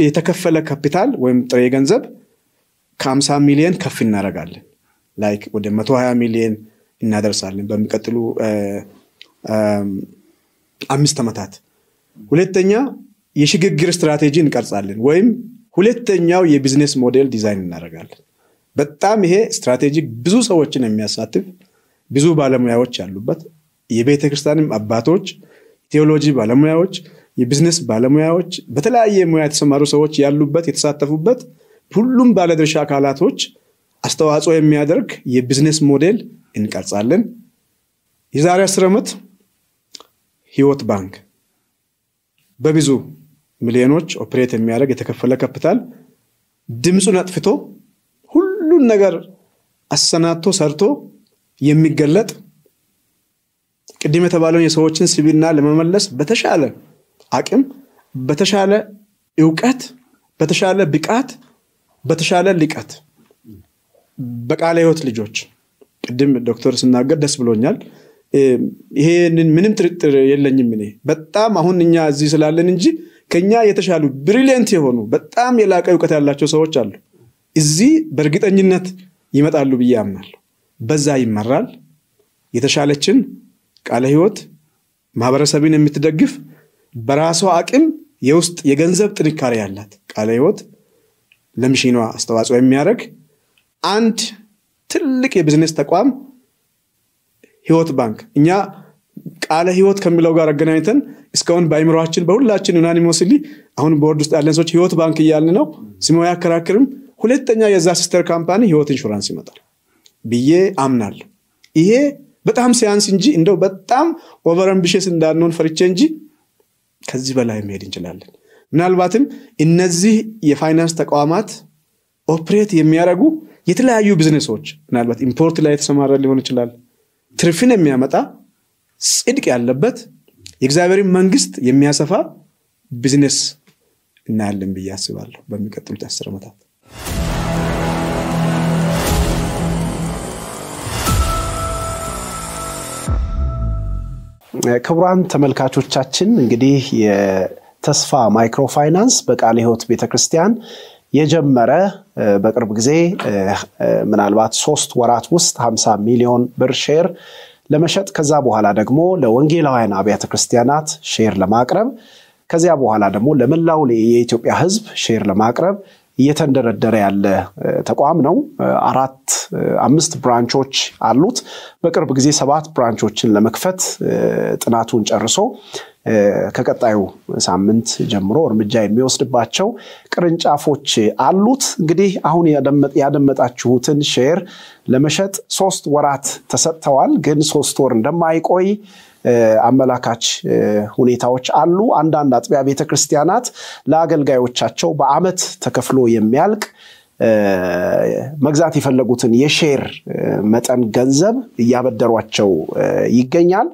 የተከፈለ ካፒታል ወይም ጥሬ ገንዘብ ከ50 ሚሊዮን ከፍ እናደርጋለን። ላይክ ወደ 120 ሚሊዮን እናደርሳለን በሚቀጥሉ አምስት ዓመታት። ሁለተኛ የሽግግር ስትራቴጂ እንቀርጻለን ወይም ሁለተኛው የቢዝነስ ሞዴል ዲዛይን እናደርጋለን። በጣም ይሄ ስትራቴጂክ ብዙ ሰዎችን የሚያሳትፍ ብዙ ባለሙያዎች ያሉበት የቤተ ክርስቲያንም አባቶች፣ ቴዎሎጂ ባለሙያዎች፣ የቢዝነስ ባለሙያዎች፣ በተለያየ ሙያ የተሰማሩ ሰዎች ያሉበት የተሳተፉበት ሁሉም ባለድርሻ አካላቶች አስተዋጽኦ የሚያደርግ የቢዝነስ ሞዴል እንቀርጻለን። የዛሬ አስር ዓመት ህይወት ባንክ በብዙ ሚሊዮኖች ኦፕሬት የሚያደርግ የተከፈለ ካፒታል ድምፁን አጥፍቶ ሁሉን ነገር አሰናቶ ሰርቶ የሚገለጥ ቅድም የተባለውን የሰዎችን ስብዕና ለመመለስ በተሻለ አቅም፣ በተሻለ እውቀት፣ በተሻለ ብቃት፣ በተሻለ ልቀት በቃለ ሕይወት ልጆች ቅድም ዶክተር ስናገር ደስ ብሎኛል። ይሄንን ምንም ጥርጥር የለኝም። እኔ በጣም አሁን እኛ እዚህ ስላለን እንጂ ከኛ የተሻሉ ብሪሊየንት የሆኑ በጣም የላቀ እውቀት ያላቸው ሰዎች አሉ። እዚህ በእርግጠኝነት ይመጣሉ ብዬ አምናለሁ። በዛ ይመራል። የተሻለችን ቃለ ህይወት ማህበረሰብን የምትደግፍ በራሷ አቅም የውስጥ የገንዘብ ጥንካሬ ያላት ቃለ ህይወት ለሚሽኗ አስተዋጽኦ የሚያደርግ አንድ ትልቅ የቢዝነስ ተቋም ህይወት ባንክ እኛ ቃለ ህይወት ከሚለው ጋር አገናኝተን እስካሁን በአይምሯችን በሁላችን ዩናኒሞስሊ አሁን ቦርድ ውስጥ ያለን ሰዎች ህይወት ባንክ እያልን ነው። ስሙ አያከራክርም። ሁለተኛ የዛ ሲስተር ካምፓኒ ህይወት ኢንሹራንስ ይመጣል ብዬ አምናል ይሄ በጣም ሲያንስ እንጂ እንደው በጣም ኦቨር እንዳንሆን ፈርቼ እንጂ ከዚህ በላይ መሄድ እንችላለን። ምናልባትም እነዚህ የፋይናንስ ተቋማት ኦፕሬት የሚያደርጉ የተለያዩ ቢዝነሶች ምናልባት ኢምፖርት ላይ የተሰማረ ሊሆን ይችላል። ትርፍን የሚያመጣ ጽድቅ ያለበት የእግዚአብሔርን መንግስት የሚያሰፋ ቢዝነስ እናያለን ብዬ አስባለሁ በሚቀጥሉት አስር ዓመታት። ክቡራን ተመልካቾቻችን እንግዲህ የተስፋ ማይክሮ ፋይናንስ በቃለ ቤተክርስቲያን የጀመረ በቅርብ ጊዜ ምናልባት ሶስት ወራት ውስጥ 50 ሚሊዮን ብር ሼር ለመሸጥ ከዛ በኋላ ደግሞ ለወንጌላውያን አብያተ ክርስቲያናት ሼር ለማቅረብ ከዚያ በኋላ ደግሞ ለመላው የኢትዮጵያ ህዝብ ሼር ለማቅረብ እየተንደረደረ ያለ ተቋም ነው። አራት አምስት ብራንቾች አሉት። በቅርብ ጊዜ ሰባት ብራንቾችን ለመክፈት ጥናቱን ጨርሶ ከቀጣዩ ሳምንት ጀምሮ እርምጃ የሚወስድባቸው ቅርንጫፎች አሉት። እንግዲህ አሁን ያደመጣችሁትን ሼር ለመሸጥ ሶስት ወራት ተሰጥተዋል። ግን ሶስት ወር እንደማይቆይ አመላካች ሁኔታዎች አሉ። አንዳንድ አጥቢያ ቤተክርስቲያናት ለአገልጋዮቻቸው በአመት ተከፍሎ የሚያልቅ መግዛት የፈለጉትን የሼር መጠን ገንዘብ እያበደሯቸው ይገኛል።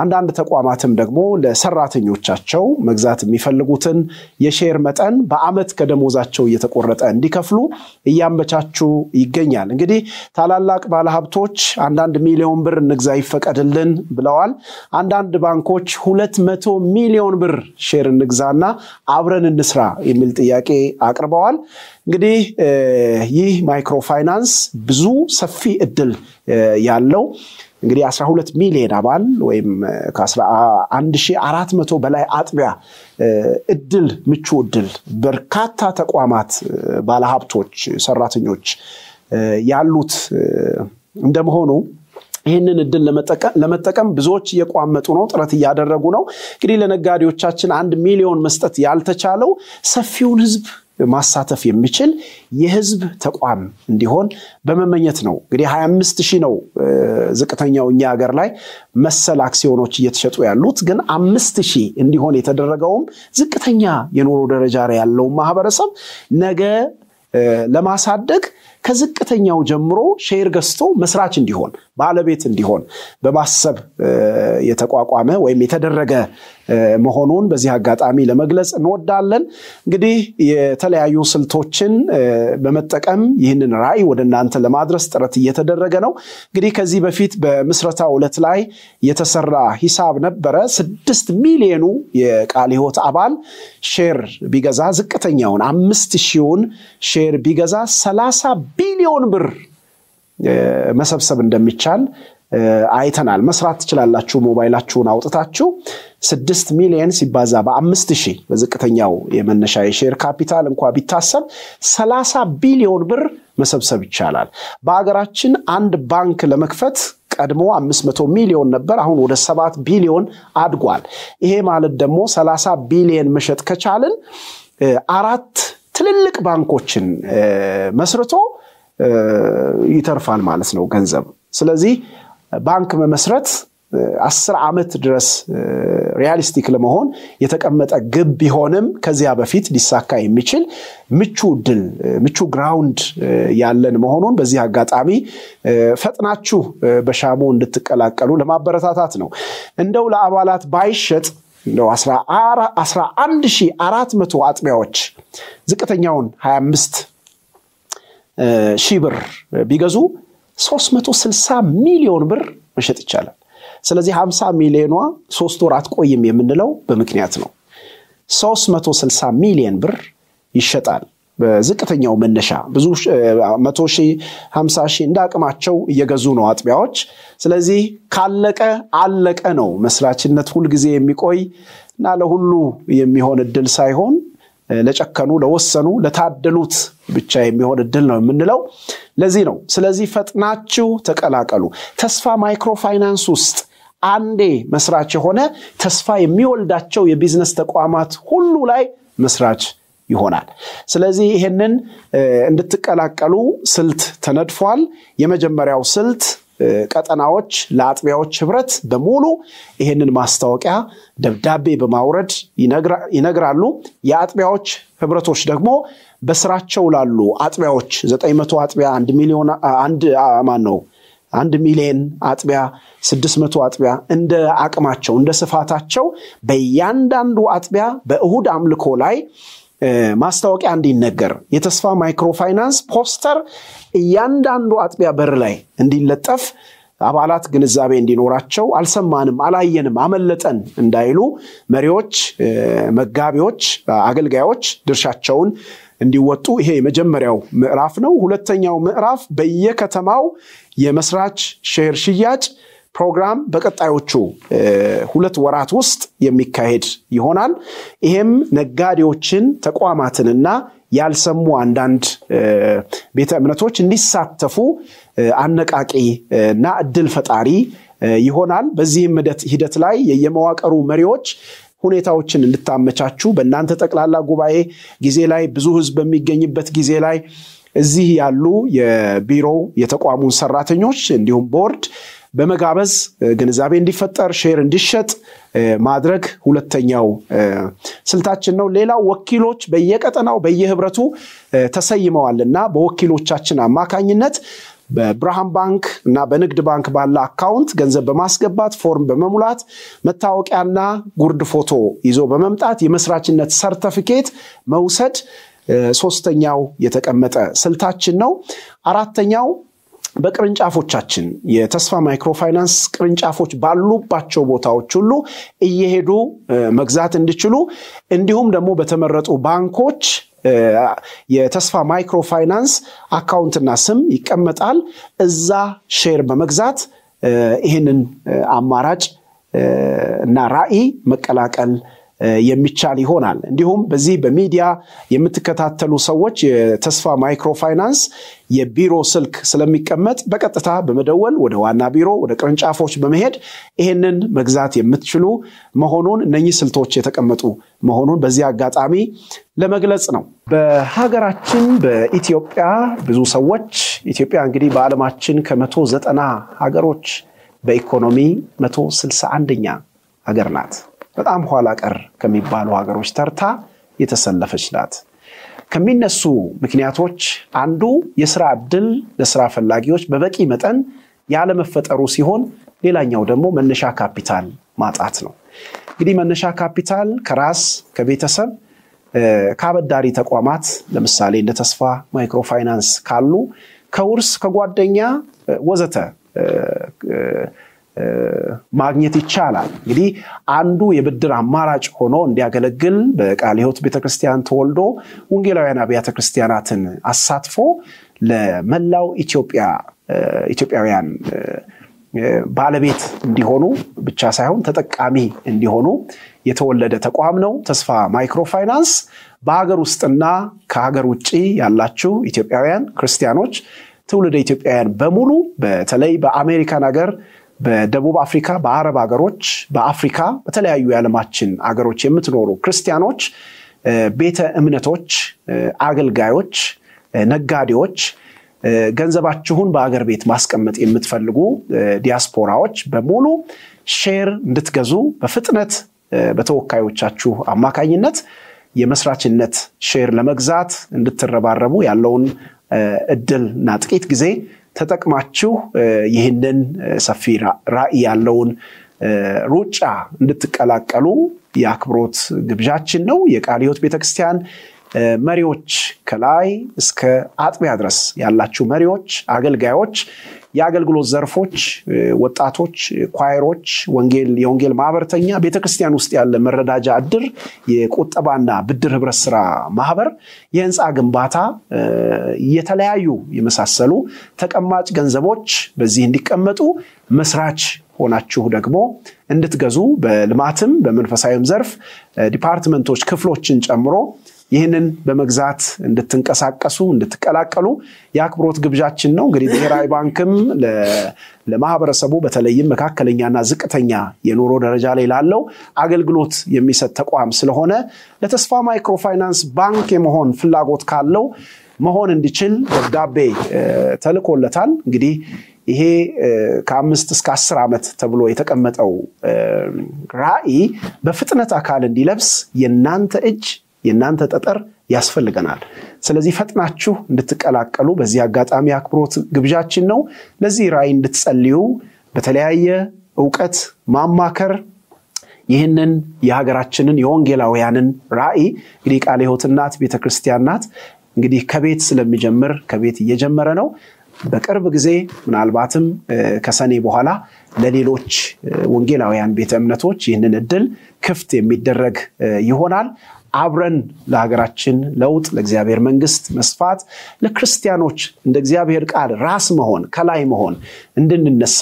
አንዳንድ ተቋማትም ደግሞ ለሰራተኞቻቸው መግዛት የሚፈልጉትን የሼር መጠን በአመት ከደሞዛቸው እየተቆረጠ እንዲከፍሉ እያመቻቹ ይገኛል። እንግዲህ ታላላቅ ባለሀብቶች አንዳንድ ሚሊዮን ብር ንግዛ ይፈቀድልን ብለዋል። አንዳንድ ባንኮች ሁለት መቶ ሚሊዮን ብር ሼር እንግዛና አብረን እንስራ የሚል ጥያቄ አቅርበዋል። እንግዲህ ይህ ማይክሮ ፋይናንስ ብዙ ሰፊ እድል ያለው እንግዲህ 12 ሚሊዮን አባል ወይም ከ1400 በላይ አጥቢያ እድል ምቹ እድል በርካታ ተቋማት፣ ባለሀብቶች፣ ሰራተኞች ያሉት እንደመሆኑ ይህንን እድል ለመጠቀም ብዙዎች እየቋመጡ ነው፣ ጥረት እያደረጉ ነው። እንግዲህ ለነጋዴዎቻችን አንድ ሚሊዮን መስጠት ያልተቻለው ሰፊውን ህዝብ ማሳተፍ የሚችል የህዝብ ተቋም እንዲሆን በመመኘት ነው። እንግዲህ 25 ሺህ ነው ዝቅተኛው እኛ ሀገር ላይ መሰል አክሲዮኖች እየተሸጡ ያሉት፣ ግን አምስት ሺህ እንዲሆን የተደረገውም ዝቅተኛ የኑሮ ደረጃ ያለው ማህበረሰብ ነገ ለማሳደግ ከዝቅተኛው ጀምሮ ሼር ገዝቶ መስራች እንዲሆን ባለቤት እንዲሆን በማሰብ የተቋቋመ ወይም የተደረገ መሆኑን በዚህ አጋጣሚ ለመግለጽ እንወዳለን። እንግዲህ የተለያዩ ስልቶችን በመጠቀም ይህንን ራዕይ ወደ እናንተ ለማድረስ ጥረት እየተደረገ ነው። እንግዲህ ከዚህ በፊት በምስረታ ውለት ላይ የተሰራ ሂሳብ ነበረ። ስድስት ሚሊዮኑ የቃል ህይወት አባል ሼር ቢገዛ ዝቅተኛውን አምስት ሺውን ሼር ቢገዛ ሰላሳ ቢሊዮን ብር መሰብሰብ እንደሚቻል አይተናል። መስራት ትችላላችሁ። ሞባይላችሁን አውጥታችሁ ስድስት ሚሊየን ሲባዛ በአምስት ሺህ በዝቅተኛው የመነሻ የሼር ካፒታል እንኳ ቢታሰብ ሰላሳ ቢሊዮን ብር መሰብሰብ ይቻላል። በሀገራችን አንድ ባንክ ለመክፈት ቀድሞ 500 ሚሊዮን ነበር። አሁን ወደ 7 ቢሊዮን አድጓል። ይሄ ማለት ደግሞ 30 ቢሊየን መሸጥ ከቻልን አራት ትልልቅ ባንኮችን መስርቶ ይተርፋል ማለት ነው ገንዘብ። ስለዚህ ባንክ መመስረት አስር ዓመት ድረስ ሪያሊስቲክ ለመሆን የተቀመጠ ግብ ቢሆንም ከዚያ በፊት ሊሳካ የሚችል ምቹ እድል ምቹ ግራውንድ ያለን መሆኑን በዚህ አጋጣሚ ፈጥናችሁ በሻሞ እንድትቀላቀሉ ለማበረታታት ነው። እንደው ለአባላት ባይሸጥ ነው 11400 አጥቢያዎች ዝቅተኛውን 25 ሺህ ብር ቢገዙ 360 ሚሊዮን ብር መሸጥ ይቻላል። ስለዚህ 50 ሚሊዮኗ ሶስት ወር አትቆይም የምንለው በምክንያት ነው። 360 ሚሊዮን ብር ይሸጣል። በዝቅተኛው መነሻ ብዙ መቶ ሺህ ሀምሳ ሺህ እንደ አቅማቸው እየገዙ ነው አጥቢያዎች። ስለዚህ ካለቀ አለቀ ነው። መስራችነት ሁልጊዜ የሚቆይ እና ለሁሉ የሚሆን እድል ሳይሆን ለጨከኑ፣ ለወሰኑ፣ ለታደሉት ብቻ የሚሆን እድል ነው የምንለው ለዚህ ነው። ስለዚህ ፈጥናችሁ ተቀላቀሉ። ተስፋ ማይክሮ ፋይናንስ ውስጥ አንዴ መስራች የሆነ ተስፋ የሚወልዳቸው የቢዝነስ ተቋማት ሁሉ ላይ መስራች ይሆናል። ስለዚህ ይህንን እንድትቀላቀሉ ስልት ተነድፏል። የመጀመሪያው ስልት ቀጠናዎች ለአጥቢያዎች ህብረት በሙሉ ይህንን ማስታወቂያ ደብዳቤ በማውረድ ይነግራሉ። የአጥቢያዎች ህብረቶች ደግሞ በስራቸው ላሉ አጥቢያዎች 900 አጥቢያ አንድ ሚሊዮን አንድ ማን ነው አንድ ሚሊየን አጥቢያ ስድስት መቶ አጥቢያ እንደ አቅማቸው እንደ ስፋታቸው በእያንዳንዱ አጥቢያ በእሁድ አምልኮ ላይ ማስታወቂያ እንዲነገር የተስፋ ማይክሮፋይናንስ ፖስተር እያንዳንዱ አጥቢያ በር ላይ እንዲለጠፍ አባላት ግንዛቤ እንዲኖራቸው አልሰማንም፣ አላየንም፣ አመለጠን እንዳይሉ መሪዎች፣ መጋቢዎች፣ አገልጋዮች ድርሻቸውን እንዲወጡ ይሄ የመጀመሪያው ምዕራፍ ነው። ሁለተኛው ምዕራፍ በየከተማው የመስራች ሼር ሽያጭ ፕሮግራም በቀጣዮቹ ሁለት ወራት ውስጥ የሚካሄድ ይሆናል። ይሄም ነጋዴዎችን፣ ተቋማትንና ያልሰሙ አንዳንድ ቤተ እምነቶች እንዲሳተፉ አነቃቂ እና እድል ፈጣሪ ይሆናል። በዚህም ሂደት ላይ የመዋቅሩ መሪዎች ሁኔታዎችን እንድታመቻቹ በእናንተ ጠቅላላ ጉባኤ ጊዜ ላይ ብዙ ህዝብ በሚገኝበት ጊዜ ላይ እዚህ ያሉ የቢሮው የተቋሙን ሰራተኞች እንዲሁም ቦርድ በመጋበዝ ግንዛቤ እንዲፈጠር ሼር እንዲሸጥ ማድረግ ሁለተኛው ስልታችን ነው። ሌላው ወኪሎች በየቀጠናው በየህብረቱ ተሰይመዋል እና በወኪሎቻችን አማካኝነት በብርሃን ባንክ እና በንግድ ባንክ ባለ አካውንት ገንዘብ በማስገባት ፎርም በመሙላት መታወቂያና ጉርድ ፎቶ ይዞ በመምጣት የመስራችነት ሰርተፊኬት መውሰድ ሶስተኛው የተቀመጠ ስልታችን ነው። አራተኛው በቅርንጫፎቻችን የተስፋ ማይክሮፋይናንስ ቅርንጫፎች ባሉባቸው ቦታዎች ሁሉ እየሄዱ መግዛት እንዲችሉ እንዲሁም ደግሞ በተመረጡ ባንኮች የተስፋ ማይክሮ ፋይናንስ አካውንትና ስም ይቀመጣል። እዛ ሼር በመግዛት ይህንን አማራጭ እና ራዕይ መቀላቀል የሚቻል ይሆናል። እንዲሁም በዚህ በሚዲያ የምትከታተሉ ሰዎች የተስፋ ማይክሮ ፋይናንስ የቢሮ ስልክ ስለሚቀመጥ በቀጥታ በመደወል ወደ ዋና ቢሮ ወደ ቅርንጫፎች በመሄድ ይህንን መግዛት የምትችሉ መሆኑን እነኚህ ስልቶች የተቀመጡ መሆኑን በዚህ አጋጣሚ ለመግለጽ ነው። በሀገራችን በኢትዮጵያ ብዙ ሰዎች ኢትዮጵያ እንግዲህ በዓለማችን ከመቶ ዘጠና ሀገሮች በኢኮኖሚ መቶ ስልሳ አንደኛ ሀገር ናት። በጣም ኋላ ቀር ከሚባሉ ሀገሮች ተርታ የተሰለፈች ናት። ከሚነሱ ምክንያቶች አንዱ የስራ ዕድል ለስራ ፈላጊዎች በበቂ መጠን ያለመፈጠሩ ሲሆን፣ ሌላኛው ደግሞ መነሻ ካፒታል ማጣት ነው። እንግዲህ መነሻ ካፒታል ከራስ ከቤተሰብ ከአበዳሪ ተቋማት ለምሳሌ እንደ ተስፋ ማይክሮፋይናንስ ካሉ ከውርስ ከጓደኛ ወዘተ ማግኘት ይቻላል። እንግዲህ አንዱ የብድር አማራጭ ሆኖ እንዲያገለግል በቃለ ሕይወት ቤተክርስቲያን ተወልዶ ወንጌላውያን አብያተ ክርስቲያናትን አሳትፎ ለመላው ኢትዮጵያ ኢትዮጵያውያን ባለቤት እንዲሆኑ ብቻ ሳይሆን ተጠቃሚ እንዲሆኑ የተወለደ ተቋም ነው። ተስፋ ማይክሮ ፋይናንስ በሀገር ውስጥና ከሀገር ውጭ ያላችሁ ኢትዮጵያውያን ክርስቲያኖች፣ ትውልደ ኢትዮጵያውያን በሙሉ በተለይ በአሜሪካን ሀገር በደቡብ አፍሪካ፣ በአረብ ሀገሮች፣ በአፍሪካ በተለያዩ የዓለማችን አገሮች የምትኖሩ ክርስቲያኖች ቤተ እምነቶች፣ አገልጋዮች፣ ነጋዴዎች፣ ገንዘባችሁን በአገር ቤት ማስቀመጥ የምትፈልጉ ዲያስፖራዎች በሙሉ ሼር እንድትገዙ በፍጥነት በተወካዮቻችሁ አማካኝነት የመስራችነት ሼር ለመግዛት እንድትረባረቡ ያለውን እድል እና ጥቂት ጊዜ ተጠቅማችሁ ይህንን ሰፊ ራዕይ ያለውን ሩጫ እንድትቀላቀሉ የአክብሮት ግብዣችን ነው። የቃለ ሕይወት ቤተክርስቲያን መሪዎች ከላይ እስከ አጥቢያ ድረስ ያላችሁ መሪዎች፣ አገልጋዮች፣ የአገልግሎት ዘርፎች፣ ወጣቶች፣ ኳይሮች፣ ወንጌል የወንጌል ማህበርተኛ፣ ቤተክርስቲያን ውስጥ ያለ መረዳጃ እድር፣ የቁጠባና ብድር ህብረት ስራ ማህበር፣ የህንፃ ግንባታ፣ የተለያዩ የመሳሰሉ ተቀማጭ ገንዘቦች በዚህ እንዲቀመጡ መስራች ሆናችሁ ደግሞ እንድትገዙ በልማትም በመንፈሳዊም ዘርፍ ዲፓርትመንቶች ክፍሎችን ጨምሮ ይህንን በመግዛት እንድትንቀሳቀሱ እንድትቀላቀሉ የአክብሮት ግብዣችን ነው። እንግዲህ ብሔራዊ ባንክም ለማህበረሰቡ በተለይም መካከለኛና ዝቅተኛ የኑሮ ደረጃ ላይ ላለው አገልግሎት የሚሰጥ ተቋም ስለሆነ ለተስፋ ማይክሮፋይናንስ ባንክ የመሆን ፍላጎት ካለው መሆን እንዲችል ደብዳቤ ተልኮለታል። እንግዲህ ይሄ ከአምስት እስከ አስር ዓመት ተብሎ የተቀመጠው ራዕይ በፍጥነት አካል እንዲለብስ የእናንተ እጅ የእናንተ ጠጠር ያስፈልገናል። ስለዚህ ፈጥናችሁ እንድትቀላቀሉ በዚህ አጋጣሚ አክብሮት ግብዣችን ነው። ለዚህ ራእይ እንድትጸልዩ በተለያየ እውቀት ማማከር ይህንን የሀገራችንን የወንጌላውያንን ራእይ እንግዲህ ቃለ ሕይወት ቤተክርስቲያንናት ቤተ ክርስቲያን ናት። እንግዲህ ከቤት ስለሚጀምር ከቤት እየጀመረ ነው። በቅርብ ጊዜ ምናልባትም ከሰኔ በኋላ ለሌሎች ወንጌላውያን ቤተ እምነቶች ይህንን እድል ክፍት የሚደረግ ይሆናል። አብረን ለሀገራችን ለውጥ፣ ለእግዚአብሔር መንግስት መስፋት፣ ለክርስቲያኖች እንደ እግዚአብሔር ቃል ራስ መሆን ከላይ መሆን እንድንነሳ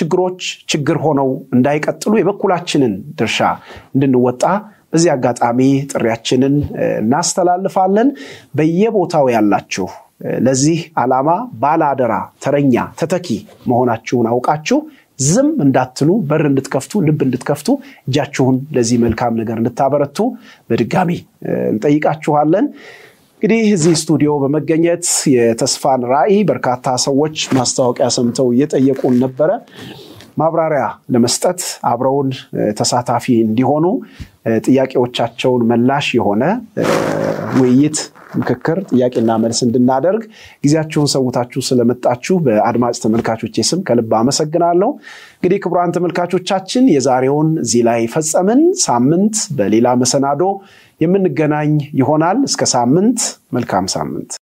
ችግሮች ችግር ሆነው እንዳይቀጥሉ የበኩላችንን ድርሻ እንድንወጣ በዚህ አጋጣሚ ጥሪያችንን እናስተላልፋለን። በየቦታው ያላችሁ ለዚህ ዓላማ ባለአደራ፣ ተረኛ፣ ተተኪ መሆናችሁን አውቃችሁ ዝም እንዳትሉ፣ በር እንድትከፍቱ፣ ልብ እንድትከፍቱ፣ እጃችሁን ለዚህ መልካም ነገር እንድታበረቱ በድጋሚ እንጠይቃችኋለን። እንግዲህ እዚህ ስቱዲዮ በመገኘት የተስፋን ራዕይ በርካታ ሰዎች ማስታወቂያ ሰምተው እየጠየቁን ነበረ። ማብራሪያ ለመስጠት አብረውን ተሳታፊ እንዲሆኑ ጥያቄዎቻቸውን መላሽ የሆነ ውይይት ምክክር ጥያቄና መልስ እንድናደርግ ጊዜያችሁን ሰውታችሁ ስለመጣችሁ በአድማጭ ተመልካቾቼ ስም ከልብ አመሰግናለሁ። እንግዲህ ክቡራን ተመልካቾቻችን የዛሬውን እዚህ ላይ ፈጸምን። ሳምንት በሌላ መሰናዶ የምንገናኝ ይሆናል። እስከ ሳምንት፣ መልካም ሳምንት።